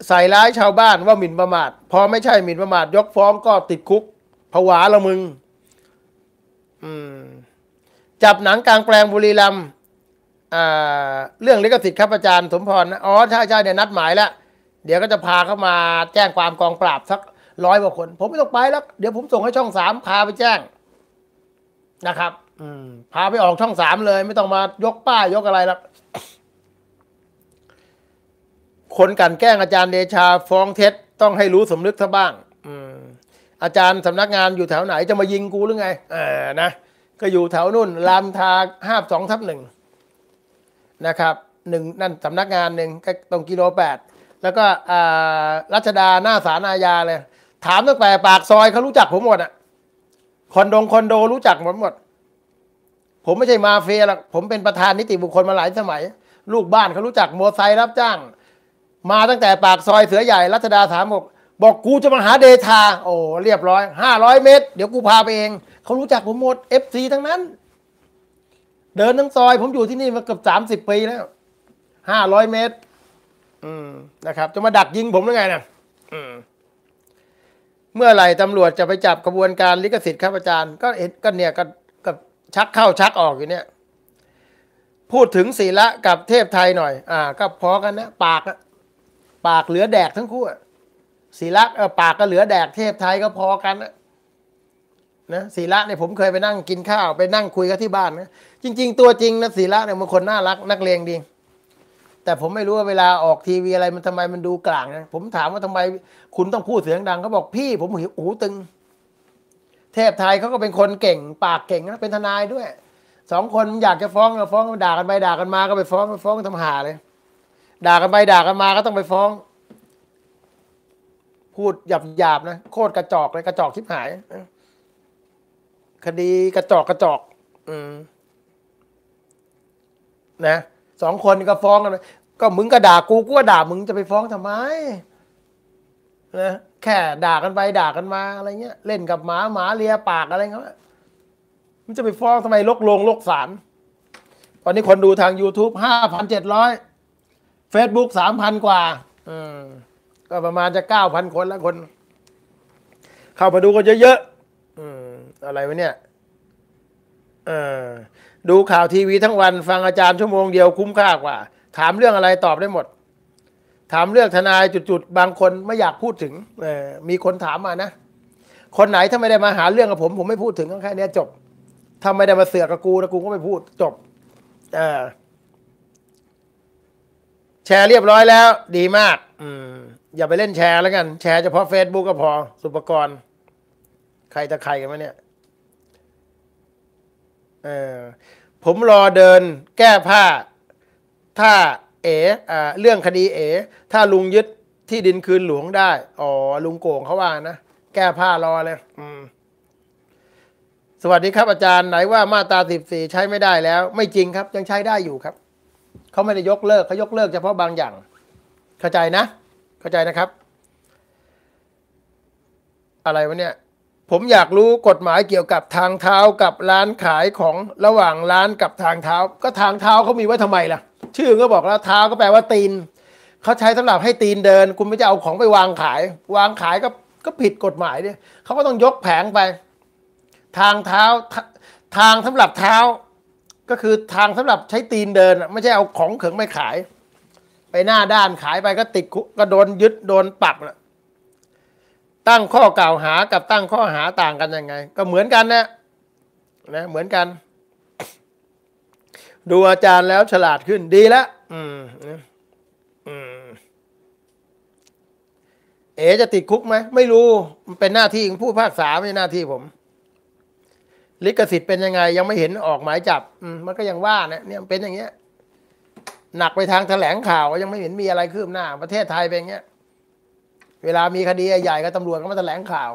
ใส่ร้ายชาวบ้านว่าหมิ่นประมาทพอไม่ใช่หมิ่นประมาทยกฟ้องก็ติดคุกผวาละมึงมจับหนังกลางแปลงบุรีรัมเรื่องลิขสิทธิ์ครับอาจารย์สมพรนะอ๋อใช่ใช่เนี่ยนัดหมายแล้วเดี๋ยวก็จะพาเข้ามาแจ้งความกองปราบสักร้อยกว่าคน ผมไม่ต้องไปแล้ว เดี๋ยวผมส่งให้ช่องสามพาไปแจ้งนะครับ อืม พาไปออกช่องสามเลย ไม่ต้องมายกป้ายยกอะไรแล้วคนกันแกล้งอาจารย์เดชาฟ้องเท็จต้องให้รู้สมนึกซะบ้าง อืม อาจารย์สำนักงานอยู่แถวไหนจะมายิงกูหรือไงเออนะ ก็อยู่แถวนู่นรามทาห้าสองทับหนึ่งนะครับหนึ่งนั่นสำนักงานหนึ่งตรงกิโลแปดแล้วก็รัชดาหน้าสารอาญาเลย ถามตั้งแต่ปากซอยเขารู้จักผมหมดอะคอนโดคอนโดรู้จักผมหมด ผมไม่ใช่มาเฟียหรอกผมเป็นประธานนิติบุคคลมาหลายสมัย ลูกบ้านเขารู้จักมอไซค์รับจ้างมาตั้งแต่ปากซอยเสือใหญ่รัชดาสามกบอกกูจะมาหาเดชาโอ้ เรียบร้อยห้าร้อยเมตร เดี๋ยวกูพาไปเองเขารู้จักผมหมดเอฟซีทั้งนั้น เดินทั้งซอย ผมอยู่ที่นี่มาเกือบสามสิบปีแล้วห้าร้อยเมตร อืมนะครับจะมาดักยิงผมหรือไงนะมเมื่อไหร่ตำรวจจะไปจับกระบวนการลิขสิทธิ์ครับอาจารย์ก็เห็นก็เนี่ยก็กับชักเข้าชักออกอยู่เนี่ย พูดถึงศีละกับเทพไทยหน่อย อ่า ก็ พอกันนะปากอะปากเหลือแดกทั้งคู่ศิละปากก็เหลือแดก เทพไทยก็พอกันนะศิละเนี่ยผมเคยไปนั่งกินข้าว ไปนั่งคุยกันที่บ้านนะจริง ๆ ตัวจริงนะศิละเนี่ยมันคนน่ารักนักเลงดีแต่ผมไม่รู้ว่าเวลาออกทีวีอะไรมันทำไมมันดูกลางนะผมถามว่าทำไมคุณต้องพูดเสียงดังเขาบอกพี่ผมหิวหูตึงเทพไทยเขาก็เป็นคนเก่ง ปากเก่งนะเป็นทนายด้วยสองคนอยากจะฟ้องก็ฟ้องด่ากันไปด่ากันมาก็ไปฟ้องไปฟ้องทำหาเลยด่ากันไปด่ากันมาก็ต้องไปฟ้อง พูดหยาบหยาบนะ โคตรกระจอกเลยกระจอกทิพหาย คดีกระจอกกระจอก อืมนะสองคนก็ฟ้องกัน ก็มึงก็ด่ากู กูก็ด่ามึงจะไปฟ้องทำไมนะแค่ ด่ากันไปด่ากันมาอะไรเงี้ย เล่นกับหมาหมาเลียปากอะไรเงี้ยมันจะไปฟ้องทำไมลกลงลกสารตอนนี้คนดูทาง YouTube ห้าพันเจ็ดร้อยเฟซบุ๊กสามพันกว่าก็ประมาณจะเก้าพันคนละคน เข้ามาดูกันเยอะๆอะไรวะเนี่ยดูข่าวทีวีทั้งวันฟังอาจารย์ชั่วโมงเดียวคุ้มค่ากว่า ถามเรื่องอะไรตอบได้หมด ถามเรื่องทนายจุดๆบางคนไม่อยากพูดถึงมีคนถามมานะ คนไหนถ้าไม่ได้มาหาเรื่องกับผม ผมไม่พูดถึงแค่นี้จบ ถ้าไม่ได้มาเสือกกับกูนะกูก็ไม่พูดจบ เออแชร์เรียบร้อยแล้ว ดีมาก อืมอย่าไปเล่นแชร์แล้วกันแชร์เฉพาะ Facebook ก็พอ สุปกรณ์ ใครตะใครกันวะเนี่ยเออผมรอเดิน แก้ผ้า ถ้าเอ๋อเรื่องคดีเอ๋ถ้าลุงยึดที่ดินคืนหลวงได้ อ๋อ ลุงโก่งเขาว่านะ แก้ผ้ารอเลยอืมสวัสดีครับ อาจารย์ไหนว่ามาตาสิบสี่ใช้ไม่ได้แล้ว ไม่จริงครับ ยังใช้ได้อยู่ครับเขาไม่ได้ยกเลิก เขายกเลิกเฉพาะบางอย่าง เข้าใจนะ เข้าใจนะครับ อะไรวะเนี่ย ผมอยากรู้กฎหมายเกี่ยวกับทางเท้ากับร้านขายของระหว่างร้านกับทางเท้า ก็ทางเท้าเขามีไว้ทำไมล่ะ ชื่อก็บอกแล้วเท้าก็แปลว่าตีน เขาใช้สำหรับให้ตีนเดิน คุณไม่จะเอาของไปวางขาย วางขายก็ก็ผิดกฎหมายเนี่ยเขาก็ต้องยกแผงไป ทางเท้าทางสำหรับเท้าก็คือทางสำหรับใช้ตีนเดินไม่ใช่เอาของเขิงไปขาย ไปหน้าด้านขายไปก็ติดคุกก็โดนยึดโดนปรับะตั้งข้อกล่าวหากับตั้งข้อหาต่างกันยังไง ก็เหมือนกันนะนะ เหมือนกัน ดูอาจารย์แล้วฉลาดขึ้นดีแล้วอืม เอ๋จะติดคุกไหม ไม่รู้ มันเป็นหน้าที่ของผู้พากษาไม่ใช่หน้าที่ผมลิขสิทธิ์เป็นยังไงยังไม่เห็นออกหมายจับ มันก็ยังว่านะเนี่ยเป็นอย่างเงี้ยหนักไปทางแถลงข่าวยังไม่เห็นมีอะไรคืบหน้า ประเทศไทยเป็นอย่างเงี้ยเวลามีคดีใหญ่ก็ตำรวจก็มาแถลงข่าว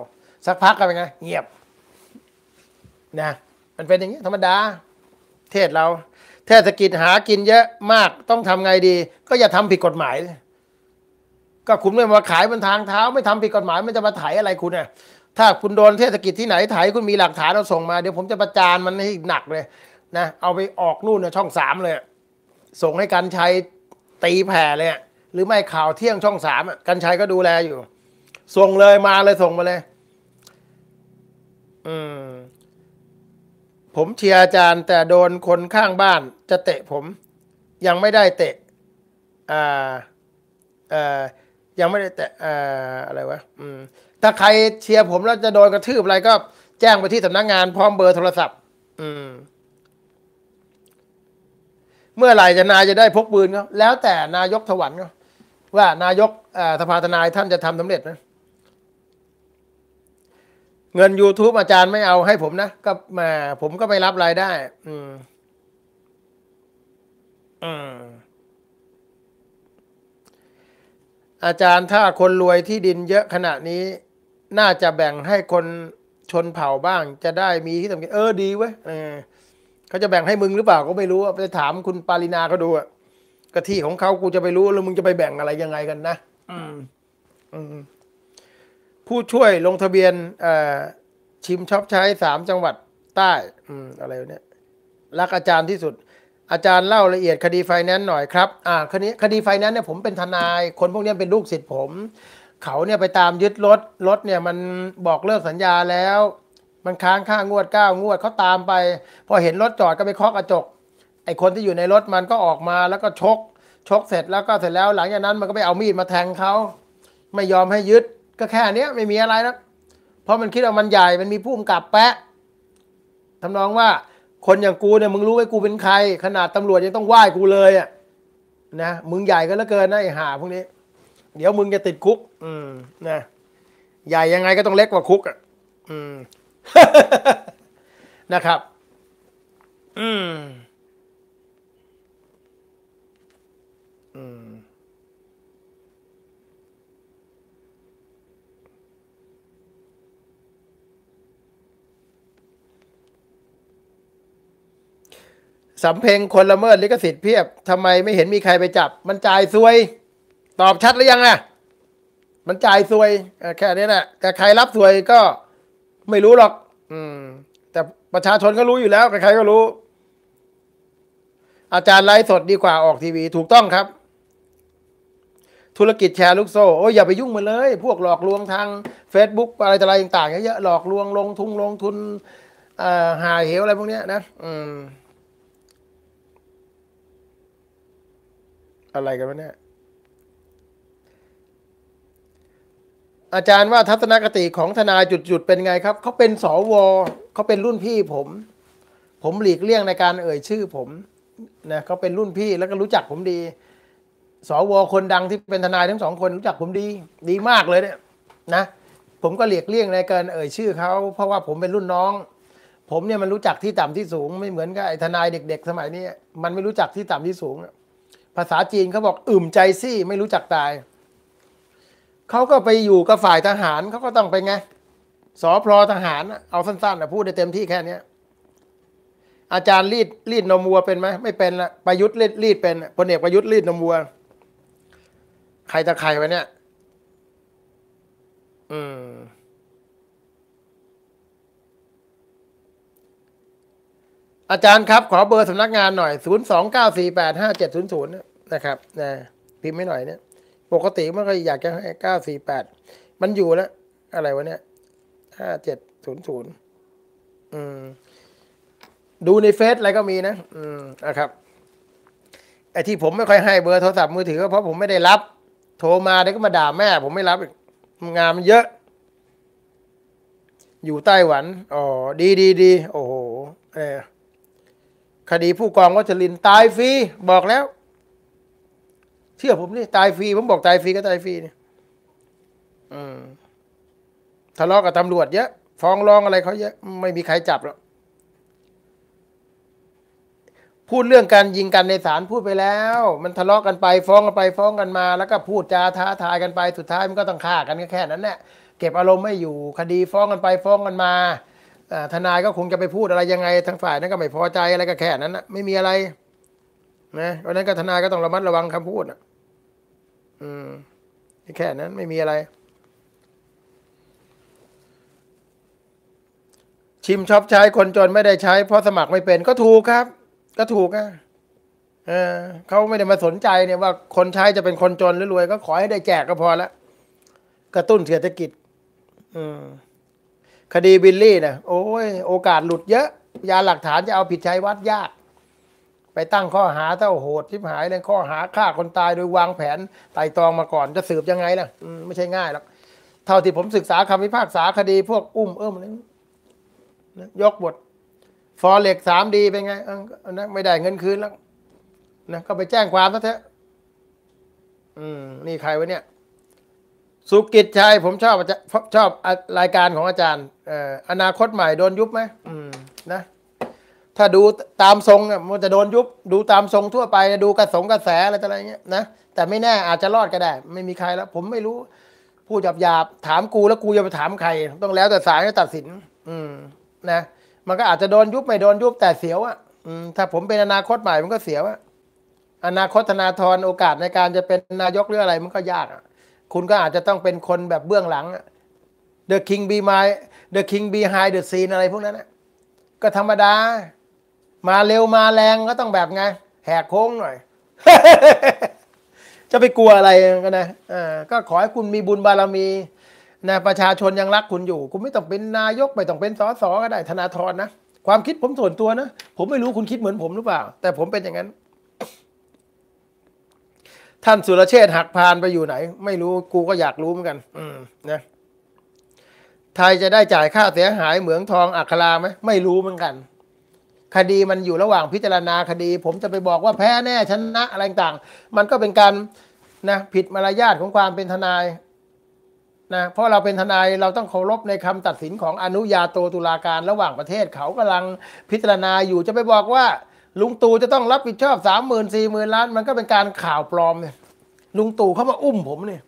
สักพักก็เป็นไงเงียบนะมันเป็นอย่างเงี้ยธรรมดา เทศเราเทศกิจหากินเยอะมากต้องทำไงดี ก็อย่าทำผิดกฎหมาย ก็คุณไม่มาขายบนทางเท้า ไม่ทำผิดกฎหมายไม่จะมาถ่ายอะไรคุณอ่ะถ้าคุณโดนเทศกิจที่ไหนถ่ายคุณมีหลักฐานเอาส่งมาเดี๋ยวผมจะประจานมันให้หนักเลย นะ เอาไปออกนู่นนช่องสามเลยส่งให้กันชัยตีแผ่เลยหรือไม่ข่าวเที่ยงช่องสามกันชัยก็ดูแลอยู่ส่งเลยมาเลยส่งมาเลย อืม ผมเชียร์อาจารย์ แต่โดนคนข้างบ้าน จะเตะผม ยังไม่ได้เตะอ่าอ่ายังไม่ได้เตะอ่าอะไรวะอืมถ้าใครเชียร์ผมแล้วจะโดนกระทืบอะไรก็แจ้งไปที่สำนักงงานพร้อมเบอร์โทรศัพท์ อืม เมื่อไหร่จะนายจะได้พกปืนก็ แล้วแต่นายกถวันก็ ว่านายกสภาทนายท่านจะทำสำเร็จนะเงิน YouTube อาจารย์ไม่เอาให้ผมนะ ก็มาผมก็ไม่รับรายได้ อืมอืมอาจารย์ถ้าคนรวยที่ดินเยอะขนาดนี้น่าจะแบ่งให้คนชนเผ่าบ้าง จะได้มีที่ทำกินเออดีเว้ยเขาจะแบ่งให้มึงหรือเปล่าก็ไม่รู้ไปถามคุณปารินาเขาดูอะกะที่ของเขากูจะไปรู้แล้วมึงจะไปแบ่งอะไรยังไงกันนะผู้ช่วยลงทะเบียนชิมช็อปใช้สามจังหวัดใต้อะไรเนี่ย รักอาจารย์ที่สุด อาจารย์เล่าละเอียดคดีไฟแนนซ์หน่อยครับอ่าคดีคดีไฟแนนซ์เนี่ยผมเป็นทนายคนพวกนี้เป็นลูกศิษย์ผมเขาเนี่ยไปตามยึดรถ รถเนี่ยมันบอกเลิกสัญญาแล้ว มันค้างค่างวดเก้างวดเขาตามไป พอเห็นรถจอดก็ไปเคาะกระจก ไอคนที่อยู่ในรถมันก็ออกมาแล้วก็ชก ชกเสร็จแล้วก็เสร็จแล้วหลังจากนั้นมันก็ไปเอามีดมาแทงเขา ไม่ยอมให้ยึดก็แค่เนี้ยไม่มีอะไรนะเพราะมันคิดว่ามันใหญ่มันมีผู้กกับแปะทำนองว่าคนอย่างกูเนี่ยมึงรู้ไว้กูเป็นใครขนาดตำรวจยังต้องไหว้กูเลยอ่ะนะมึงใหญ่ก็แล้วเกินนะไอห่าพวกนี้เดี๋ยวมึงจะติดคุกอืมนะใหญ่ยังไงก็ต้องเล็กกว่าคุกอ่ะอืมนะครับ อืม อืมสำเพ็งคนละเมิดลิขสิทธิ์เพียบทำไมไม่เห็นมีใครไปจับ มันจ่ายซวยตอบชัดหรือยังนะมันจ่ายสวยแค่นี้นะแต่ใครรับสวยก็ ไม่รู้หรอก อืม แต่ประชาชนก็รู้อยู่แล้ว ใครก็รู้ อาจารย์ไลฟ์สดดีกว่าออกทีวีถูกต้องครับ ธุรกิจแชร์ลูกโซ่ โอ้ยอย่าไปยุ่งมาเลย พวกหลอกลวงทาง Facebook อะไรต่อะไรต่างๆเยอะหลอกลวงลง ทุนลงทุนหาเหวอะไรพวกเนี้ยนะอืม อะไรกันวะเนี่ยอาจารย์ว่าทัศนคติของทนายจุดๆเป็นไงครับ เขาเป็นสวเขาเป็นรุ่นพี่ผม ผมหลีกเลี่ยงในการเอ่ยชื่อผมนะเขาเป็นรุ่นพี่แล้วก็รู้จักผมดี สว คนดังที่เป็นทนายทั้งสองคนรู้จักผมดี ดีมากเลยเนี่ยนะผมก็หลีกเลี่ยงในการเอ่ยชื่อเขาเพราะว่าผมเป็นรุ่นน้อง ผมเนี่ยมันรู้จักที่ต่ำที่สูง ไม่เหมือนกับไอ้ทนายเด็ก ๆ สมัยนี้มันไม่รู้จักที่ต่ำที่สูงภาษาจีนเขาบอกอึมใจซี่ไม่รู้จักตายเขาก็ไปอยู่กับฝ่ายทหารเขาก็ต้องไปไง สอพลทหารเอาสั้นๆนะพูดได้เต็มที่แค่นี้อาจารย์รีดรีดนมวัวเป็นไหม ไม่เป็นละ ประยุทธ์รีดรีด เป็นพลเอกประยุทธ์รีดนมวัว ใครตะใครไปเนี่ย อืม อาจารย์ครับขอเบอร์สำนักงานหน่อย 0 2 9 4 8 5 7 0 0นะครับนะพิมพ์ให้หน่อยเนี่ยปกติมันก็อยากจะให้เก้าสี่แปดมันอยู่แล้ว อะไรวะเนี่ยห้าเจ็ดศูนย์ศูนย์อืม ดูในเฟซอะไรก็มีนะ อืมนะครับไอ้ที่ผมไม่ค่อยให้เบอร์โทรศัพท์มือถือก็เพราะผมไม่ได้รับ โทรมาเดี๋ยวก็มาด่าแม่ผมไม่รับอีก งานมันเยอะ อยู่ไต้หวัน อ๋อ ดีดีดีโอ้โหเออ คดีผู้กองวัชรินตายฟรีบอกแล้วเชื่อผมนี่ตายฟรีผมบอกตายฟรีก็ตายฟรีเนี่ยทะเลาะกับตำรวจเยอะฟ้องร้องอะไรเขาเยอะไม่มีใครจับหรอกพูดเรื่องการยิงกันในศาลพูดไปแล้ว มันทะเลาะกันไป ฟ้องกันไปฟ้องกันมา แล้วก็พูดจาท้าทายกันไปสุดท้ายมันก็ต้องฆ่ากันก็แค่นั้นแหละเก็บอารมณ์ไม่อยู่คดีฟ้องกันไป ฟ้องกันมาทนายก็คงจะไปพูดอะไรยังไงทางฝ่ายนั้นก็ไม่พอใจอะไรก็แค่นั้นนะไม่มีอะไรนะเพราะนั้นการทนายก็ต้องระมัดระวังคำพูดอ่ะ อืมแค่นั้นไม่มีอะไร ชิมชอบใช้คนจนไม่ได้ใช้ เพราะสมัครไม่เป็นก็ถูกครับ ก็ถูกอ่ะเออเขาไม่ได้มาสนใจ เนี่ยว่าคนใช้จะเป็นคนจนหรือรวย ก็ขอให้ได้แจกก็พอละกระตุ้นเศรษฐกิจ อืมคดีบิลลี่นะโอ้ยโอกาสหลุดเยอะยาหลักฐานจะเอาผิดใช้วัดยากไปตั้งข้อหาเท่าโหดทิพหายเลยข้อหาฆ่าคนตายโดยวางแผนไต่ตองมาก่อนจะสืบยังไงล่ะ ไม่ใช่ง่ายหรอกเท่าที่ผมศึกษาคำพิพากษาคดี พวกอุ้มเอิ้มอะไรยกบท ฟอเล็กสามดีเป็นไงนะไม่ได้เงินคืนแล้วนะก็ไปแจ้งความซะเถอะอืม นี่ใครวะเนี่ย สุกิจชัย ผมชอบชอบรายการของอาจารย์ออนาคตใหม่โดนยุบไหมมนะถ้าดูตามทรงเนี่ยมันจะโดนยุบ ดูตามทรงทั่วไป ดูกระสงกระแสอะไรอะไรเงี้ยนะ แต่ไม่แน่ อาจจะรอดก็ได้ ไม่มีใครแล้ว ผมไม่รู้พูดหยาบหยาบถามกูแล้วกูจะไปถามใคร ต้องแล้วแต่ศาลจะตัดสิน อืม นะ มันก็อาจจะโดนยุบไม่โดนยุบแต่เสียวอะ่ะถ้าผมเป็นอนาคตใหม่มันก็เสียวอะ่ะ อนาคตธนาธรโอกาสในการจะเป็นนายกหรืออะไร มันก็ยากอะ่ะ คุณก็อาจจะต้องเป็นคนแบบเบื้องหลังอะ The King be my The King be high the scene อะไรพวกนั้นะก็ธรรมดามาเร็วมาแรงก็ต้องแบบไง แหกโค้งหน่อย จะไปกลัวอะไรกันนะก็ขอให้คุณมีบุญบารมีนะประชาชนยังรักคุณอยู่ คุณไม่ต้องเป็นนายก ไม่ต้องเป็นสสก็ได้ ธนาธรนะความคิดผมส่วนตัวนะผมไม่รู้คุณคิดเหมือนผมหรือเปล่า แต่ผมเป็นอย่างนั้น ท่านสุรเชษหักพานไปอยู่ไหน ไม่รู้กูก็อยากรู้เหมือนกัน อืมนะไทยจะได้จ่ายค่าเสียหายเหมืองทองอัคราไหมไม่รู้เหมือนกันคดีมันอยู่ระหว่างพิจารณาคดีผมจะไปบอกว่าแพ้แน่ชนะอะไรต่าง มันก็เป็นการนะผิดมารยาทของความเป็นทนายนะเพราะเราเป็นทนายเราต้องเคารพในคำตัดสินของอนุญาโตตุลาการระหว่างประเทศเขากำลังพิจารณาอยู่จะไปบอกว่าลุงตู่จะต้องรับผิดชอบสามหมื่นสี่หมื่นล้านมันก็เป็นการข่าวปลอมเนี่ยลุงตู่เข้ามาอุ้มผมเนี่ย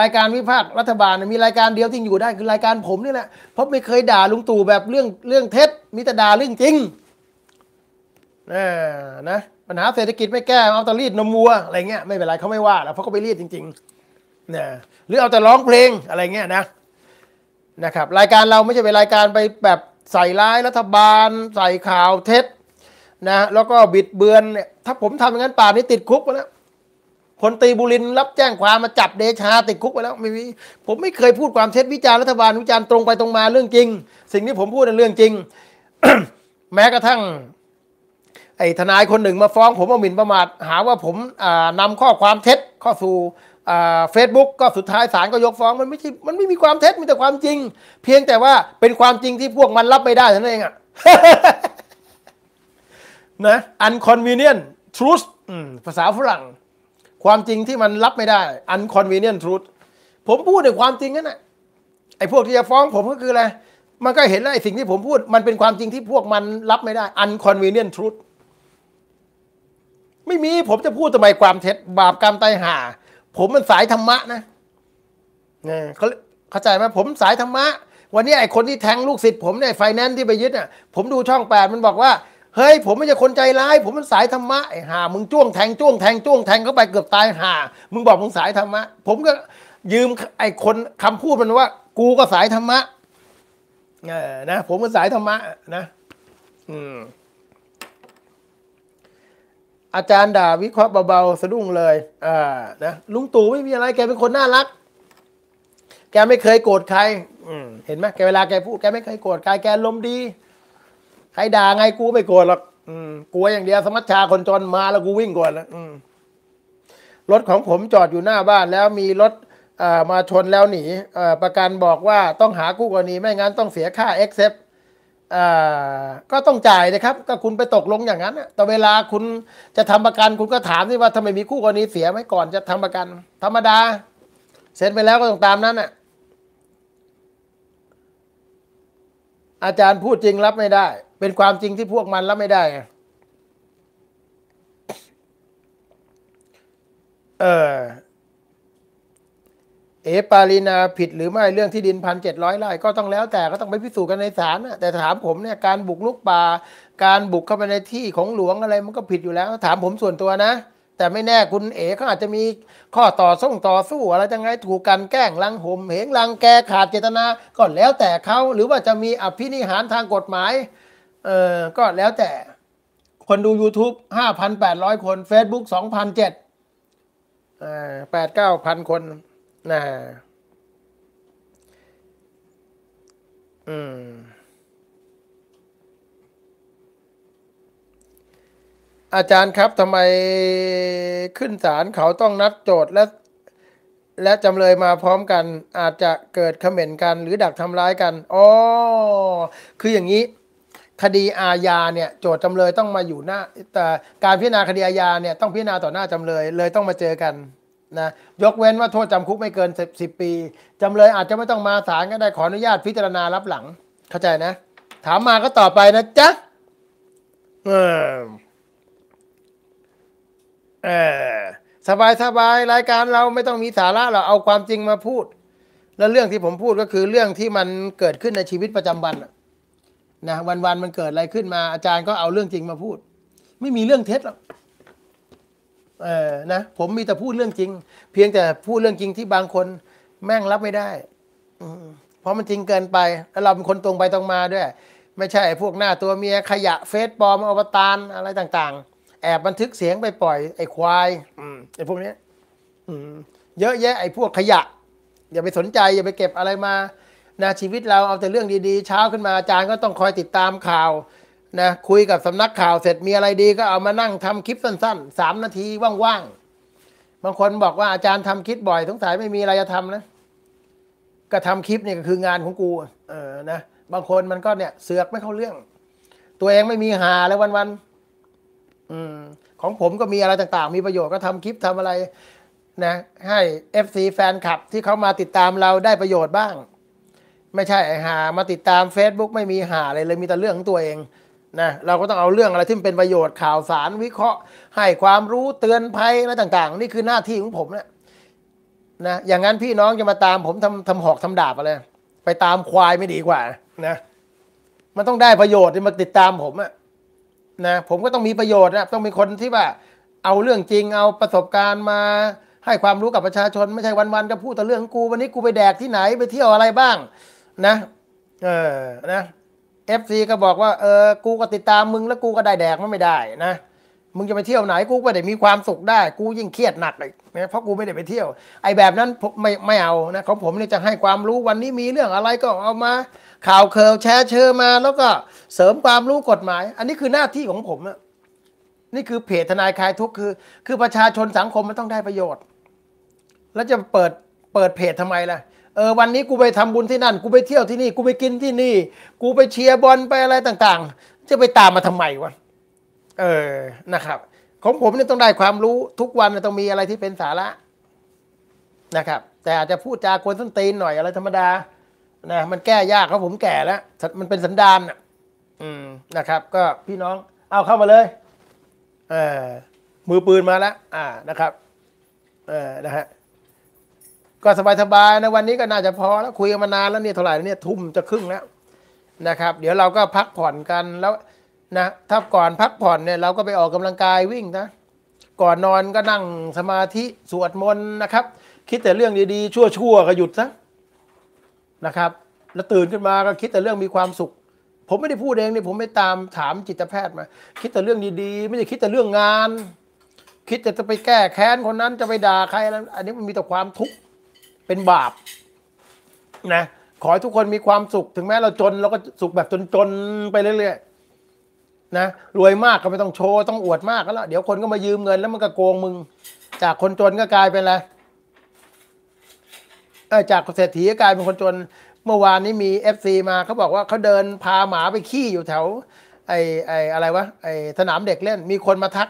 รายการวิพากษ์รัฐบาลมีรายการเดียวที่อยู่ได้ คือรายการผมนี่แหละเพราะไม่เคยด่าลุงตู่แบบเรื่องเรื่องเท็จมิตรด่าเรื่องจริงนะปัญหาเศรษฐกิจไม่แก้เอาแต่รีดนมวัวอะไรเงี้ยไม่เป็นไรเขาไม่ว่าแล้วเพราะเขไปรีดจริงๆนะหรือเอาแต่ร้องเพลงอะไรเงี้ยนะนะครับรายการเราไม่ใช่เป็นรายการไปแบบใส่ร้ายรัฐบาล ใส่ข่าวเท็จนะแล้วก็บิดเบือนเนี่ยถ้าผมทำอย่างนั้นป่านนี้ติดคุกแล้วคนตีบุรินรับแจ้งความมาจับเดชาติดคุกไปแล้วไม่มีผมไม่เคยพูดความเท็จวิจารณ์รัฐบาลวิจารณ์ตรงไปตรงมาเรื่องจริง สิ่งที่ผมพูดเป็นเรื่องจริง แม้กระทั่ง ไอ้ทนายคนหนึ่งมาฟ้อง ผมว่าหมิ่นประมาทหาว่าผมนำข้อความเท็จข้อสู่เฟซบุ๊กก็สุดท้ายศาลก็ยกฟ้องมันไม่ใช่มันไม่มีความเท็จมีแต่ความจริง เพียงแต่ว่าเป็นความจริงที่พวกมันรับไม่ได้เท่านั้นเองอะนะ unconvenient truth ภาษาฝรั่งความจริงที่มันรับไม่ได้ unconvenient truth ผมพูดในความจริงนั่นแหละไอ้พวกที่จะฟ้องผมก็คืออะไรมันก็เห็นแล้วไอ้สิ่งที่ผมพูดมันเป็นความจริงที่พวกมันรับไม่ได้ unconvenient truth ไม่มีผมจะพูดทำไมความเท็จบาปกรรมตายหา ผมมันสายธรรมะนะเนี่ยเขาเข้าใจไหมผมสายธรรมะ วันนี้ไอ้คนที่แทงลูกศิษย์ผมเนี่ยไฟแนนซ์ที่ไปยึดเนี่ยผมดูช่องแปดมันบอกว่าเฮ้ย ผมไม่ใช่คนใจร้าย ผมเป็นสายธรรมะไอ้ห่ามึงจ้วงแทงจ้วงแทงจ้วงแทงเข้าไปเกือบตาย ห่า มึงบอกมึงสายธรรมะ ผมก็ยืมไอ้คนคำพูดมันว่า กูก็สายธรรมะ เออ นะ ผมก็สายธรรมะ นะ อืม อาจารย์ด่า วิเคราะห์เบา ๆ สะดุ้งเลยอ่านะ ลุงตู่ไม่มีอะไรแกเป็นคนน่ารัก แกไม่เคยโกรธใครอืมเห็นไหมแกเวลาแกพูดแกไม่เคยโกรธใครแกลมดีครด่าไงกูไม่โกรธหรอกกลัวอย่างเดียว สมัชชาคนจนมาแล้วกูวิ่งก่อน้ะรถของผมจอดอยู่หน้าบ้าน แล้วมีรถมาชนแล้วหนี ประกันบอกว่าต้องหาคู่กรณี ไม่งั้นต้องเสียค่าเอ็กเซปก็ต้องจ่ายนะครับ ก็คุณไปตกลงอย่างนั้นแต่เวลาคุณจะทำประกัน คุณก็ถามที่ว่าทำไมมีคู่กรณีเสียไหมก่อนจะทำประกัน ธรรมดาเซ็นไปแล้วก็ต้องตามนั้นน่ะ อาจารย์พูดจริงรับไม่ได้เป็นความจริงที่พวกมันรับไม่ได้ เออเอปาลีนาผิดหรือไม่เรื่องที่ดินพันเจ็ดร้อยไร่ก็ต้องแล้วแต่ก็ต้องไปพิสูจน์กันในศาลนะแต่ถามผมเนี่ยการบุกลุกป่า การบุกเข้าไปในที่ของหลวงอะไรมันก็ผิดอยู่แล้วถามผมส่วนตัวนะ แต่ไม่แน่คุณเอ๋เขาอาจจะมีข้อต่อสู้ต่อสู้อะไรยังไงถูกกันแกล้งลังห่มเหงลังแกขาดเจตนาก็แล้วแต่เขาหรือว่าจะมีอภินิหารทางกฎหมายเออก็แล้วแต่คนดู YouTube 5,800 คน Facebook 2,007จ็ดแปดเก้าพันคนนะอืม อาจารย์ครับทำไมขึ้นศาลเขาต้องนัดโจทย์และ และจำเลยมาพร้อมกัน อาจจะเกิดเขม่นกันหรือดักทำร้ายกันอ๋อคืออย่างนี้คดีอาญาเนี่ยโจทย์จำเลยต้องมาอยู่หน้า แต่การพิจารณาคดีอาญาเนี่ยต้องพิจารณาต่อหน้าจำเลย เลยต้องมาเจอกันนะยกเว้นว่าโทษจำคุกไม่เกินสิบปีจำเลยอาจจะไม่ต้องมาศาลก็ได้ขออนุญาต พิจารณารับหลัง เข้าใจนะถามมาก็ตอบไปนะจ๊ะเออเออสบายสบายรายการเราไม่ต้องมีสาระเราเอาความจริงมาพูด แล้วเรื่องที่ผมพูดก็คือเรื่องที่มันเกิดขึ้นในชีวิตประจำวันอะนะวันวันมันเกิดอะไรขึ้นมาอาจารย์ก็เอาเรื่องจริงมาพูด ไม่มีเรื่องเท็จหรอกเออ นะ ผมมีแต่พูดเรื่องจริง เพียงแต่พูดเรื่องจริงที่บางคนแม่งรับไม่ได้เพราะมันจริงเกินไปแล้วเราเป็นคนตรงไปตรงมาด้วย ไม่ใช่พวกหน้าตัวเมีย ขยะเฟซบอมอวตารอะไรต่างๆแอบบันทึกเสียงไปปล่อยไอ้ควายไอ้พวกนี้เยอะแยะไอ้พวกขยะอย่าไปสนใจอย่าไปเก็บอะไรมานะชีวิตเราเอาแต่เรื่องดีๆเช้าขึ้นมาอาจารย์ก็ต้องคอยติดตามข่าว นะคุยกับสำนักข่าวเสร็จมีอะไรดีก็เอามานั่งทำคลิปสั้นๆสามนาทีว่างๆบางคนบอกว่าอาจารย์ทำคลิปบ่อย สงสัยไม่มีอะไรจะทำนะ ก็ทำคลิปเนี่ยก็คืองานของกูเออนะ บางคนมันก็เนี่ย เสือกไม่เข้าเรื่อง ตัวเองไม่มีหาแล้ววันๆอืม ของผมก็มีอะไรต่างๆ มีประโยชน์ก็ทำคลิปทำอะไร นะให้ FC แฟนคลับที่เขามาติดตามเราได้ประโยชน์บ้างไม่ใช่ไอ้หา มาติดตาม Facebook ไม่มีหาอะไรเลยมีแต่เรื่องของตัวเองนะ เราก็ต้องเอาเรื่องอะไรที่เป็นประโยชน์ข่าวสารวิเคราะห์ ให้ความรู้เตือนภัยอะไรต่าง ๆ นี่คือหน้าที่ของผมเนะี่ยนะอย่างนั้นพี่น้องจะมาตามผมทำทำหอกทำดาบอะไรไปตามควายไม่ดีกว่านะ มันต้องได้ประโยชน์ที่มาติดตามผมอะนะผมก็ต้องมีประโยชน์นะต้องมีคนที่ว่าเอาเรื่องจริงเอาประสบการณ์มา ให้ความรู้กับประชาชนไม่ใช่วันๆจะพูดแต่เรื่องกูวันนี้กูไปแดกที่ไหนไปเที่ยวอะไรบ้างนะเออนะเอฟซีก็บอกว่าเออกูก็ติดตามมึงแล้วกูก็ได้แดกมันไม่ได้นะมึงจะไปเที่ยวไหนกูไม่ได้มีความสุขได้ กูยิ่งเครียดหนักเลยนะเพราะกูไม่ได้ไปเที่ยวไอ้แบบนั้นไม่ไม่เอานะของผมเนี่ยจะให้ความรู้วันนี้มีเรื่องอะไรก็เอามา ข่าวเคิร์ลแชร์เชิญมา แล้วก็เสริมความรู้กฎหมาย อันนี้คือหน้าที่ของผมอะนี่คือเพจทนายคลายทุกข์คือ คือประชาชนสังคมมันต้องได้ประโยชน์ แล้วจะเปิดเปิดเพจทำไมล่ะเออวันนี้กูไปทำบุญที่นั่น กูไปเที่ยวที่นี่ กูไปกินที่นี่ กูไปเชียร์บอลไปอะไรต่าง ๆ จะไปตามมาทำไมวะเออนะครับ ของผมเนี่ยต้องได้ความรู้ทุกวันต้องมีอะไรที่เป็นสาระนะครับ แต่อาจจะพูดจาคนส้นตีนหน่อยอะไรธรรมดานะมันแก้ยากครับผมแก่แล้วมันเป็นสันดาน่ะอืมนะครับ ก็พี่น้องเอาเข้ามาเลย เออ มือปืนมาแล้วอ่า นะครับ เออนะฮะก็สบายๆนะ วันนี้ก็น่าจะพอแล้ว คุยกันมานานแล้วเนี่ยเท่าไหร่เนี่ยทุ่มจะครึ่งแล้วนะครับ เดี๋ยวเราก็พักผ่อนกันแล้วนะถ้าก่อนพักผ่อนเนี่ยเราก็ไปออกกำลังกายวิ่งนะ ก่อนนอนก็นั่งสมาธิ สวดมนต์นะครับ คิดแต่เรื่องดีๆ ชั่วๆก็หยุดซะนะครับ แล้วตื่นขึ้นมาก็คิดแต่เรื่องมีความสุข ผมไม่ได้พูดเองนี่ผมไปตามถามจิตแพทย์มา คิดแต่เรื่องดีๆ ไม่ได้คิดแต่เรื่องงาน คิดแต่จะไปแก้แค้นคนนั้นจะไปด่าใครอะไรอันนี้มันมีแต่ความทุกข์เป็นบาป นะ ขอให้ทุกคนมีความสุขถึงแม้เราจนเราก็สุขแบบจนๆไปเรื่อย ๆ นะ รวยมากก็ไม่ต้องโชว์ ต้องอวดมากก็แล้วเดี๋ยวคนก็มายืมเงินแล้วมันก็โกงมึง จากคนจนก็กลายเป็นอะไรจากเศรษฐีก็กลายเป็นคนจน เมื่อวานนี้มีเอฟซีมาเขาบอกว่า เขาเดินพาหมาไปขี้อยู่แถวไอ้ไอ้ อะไรวะ ไอ้สนามเด็กเล่นมีคนมาทัก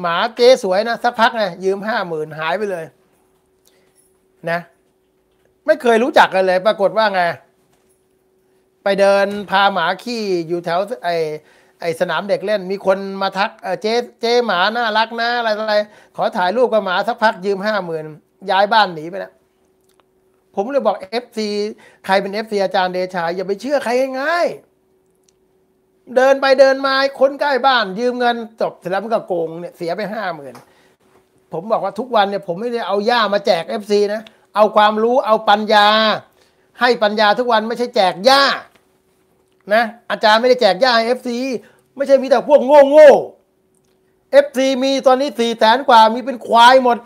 หมาเก๋สวยนะสักพักนะยืมห้าหมื่นหายไปเลยนะ ไม่เคยรู้จักกันเลยปรากฏว่าไงไปเดินพาหมาขี้อยู่แถวไอไอสนามเด็กเล่น มีคนมาทักเจ๊เจ๊หมาน่ารักนะอะไรอะไรขอถ่ายรูปกับหมาสักพักยืมห้าหมื่นย้ายบ้านหนีไปแล้วผมเลยบอกเอฟซีใครเป็นเอฟซีอาจารย์เดชา อย่าไปเชื่อใครง่ายเดินไปเดินมาคนใกล้บ้าน ยืมเงินจบเสร็จแล้วมันก็โกงเนี่ยเสียไปห้าหมื่นผมบอกว่าทุกวันเนี่ยผมไม่ได้เอาย่ามาแจก FC นะ เอาความรู้ เอาปัญญา ให้ปัญญาทุกวันไม่ใช่แจกย่านะอาจารย์ไม่ได้แจกย่าให้ FC ไม่ใช่มีแต่พวกโง่โง่เอฟซมีตอนนี้สี่แสนกว่ามีเป็นควายหมด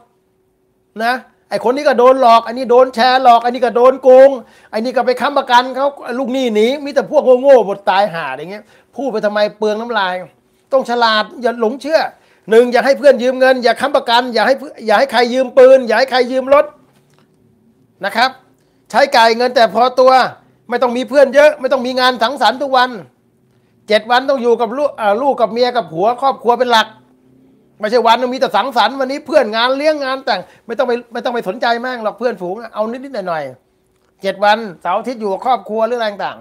นะไอคนนี้ก็โดนหลอก อันนี้โดนแชร์หลอก อันนี้ก็โดนโกงอันนี้ก็ไปค้ำประกันเขาลูกหนี้หนีมีแต่พวกโง่โง่หมดตายหาอย่างเงี้ยพูดไปทำไมเปลืองน้ำลาย ต้องฉลาดอย่าหลงเชื่อหนึ่งอย่าให้เพื่อนยืมเงินอย่าค้ำประกัน อย่าให้อย่าให้ใครยืมปืน อย่าให้ใครยืมรถนะครับ ใช้จ่ายเงินแต่พอตัวไม่ต้องมีเพื่อนเยอะ ไม่ต้องมีงานสังสรรค์ทุกวันเจ็ดวันต้องอยู่กับลูกลูกกับเมียกับผัว ครอบครัวเป็นหลักไม่ใช่วันมีแต่สังสรรค์วันนี้เพื่อนงานเลี้ยงงานแต่งไม่ต้องไปไม่ต้องไปสนใจมากหรอกเพื่อนฝูง เอานิดนิดหน่อยหน่อยเจ็ดวันเสาร์อาทิตย์อยู่กับครอบครัวหรืออะไรต่าง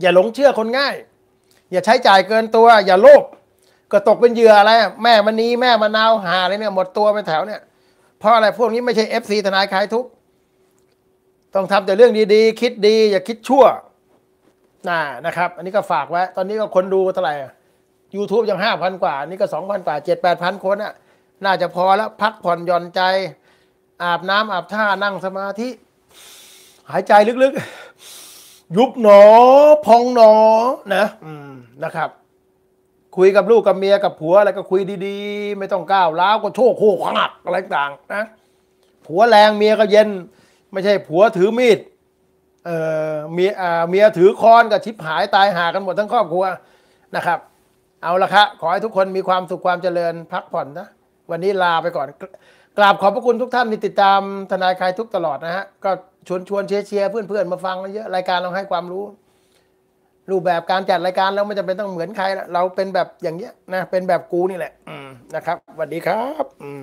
อย่าหลงเชื่อคนง่าย อย่าใช้จ่ายเกินตัว อย่าโลภก็ตกเป็นเหยื่ออะไรแม่มันนีแม่มะนาวหาอะไรเนี่ยหมดตัวไปแถวเนี่ยเพราะอะไร พวกนี้ไม่ใช่เอฟซีทนายขายทุก ต้องทำแต่เรื่องดี ๆ คิดดีอย่าคิดชั่วนะนะครับ อันนี้ก็ฝากไว้ ตอนนี้ก็คนดูเท่าไหร่ YouTube ยังห้าพันกว่านี่ก็สองพันกว่าเจ็ดแปดพันคนน่ะ น่าจะพอแล้ว พักผ่อนหย่อนใจ อาบน้ำอาบท่านั่งสมาธิหายใจลึกๆ ยุบหนอพองหนอนะนะครับคุยกับลูกกับเมียกับผัวอะไรก็คุยดีๆ ไม่ต้องก้าวร้าวก็โชคโคกหักอะไรต่างนะผัวแรงเมียก็เย็นไม่ใช่ผัวถือมีดเออเมียเมียถือค้อนกับชิบหายตายหากันหมดทั้งครอบครัวนะครับ เอาละครับขอให้ทุกคนมีความสุขความเจริญพักผ่อนนะวันนี้ลาไปก่อนกราบขอบพระคุณทุกท่านที่ติดตามทนายคลายทุกตลอดนะฮะก็ชวนชวนเชียร์เชียร์เพื่อนๆมาฟังเยอะรายการเราให้ความรู้รูปแบบการจัดรายการแล้ไม่จำเป็นต้องเหมือนใคร เราเป็นแบบอย่างเงี้ยนะ เป็นแบบกูนี่แหละนะครับสวัสดีครับอืม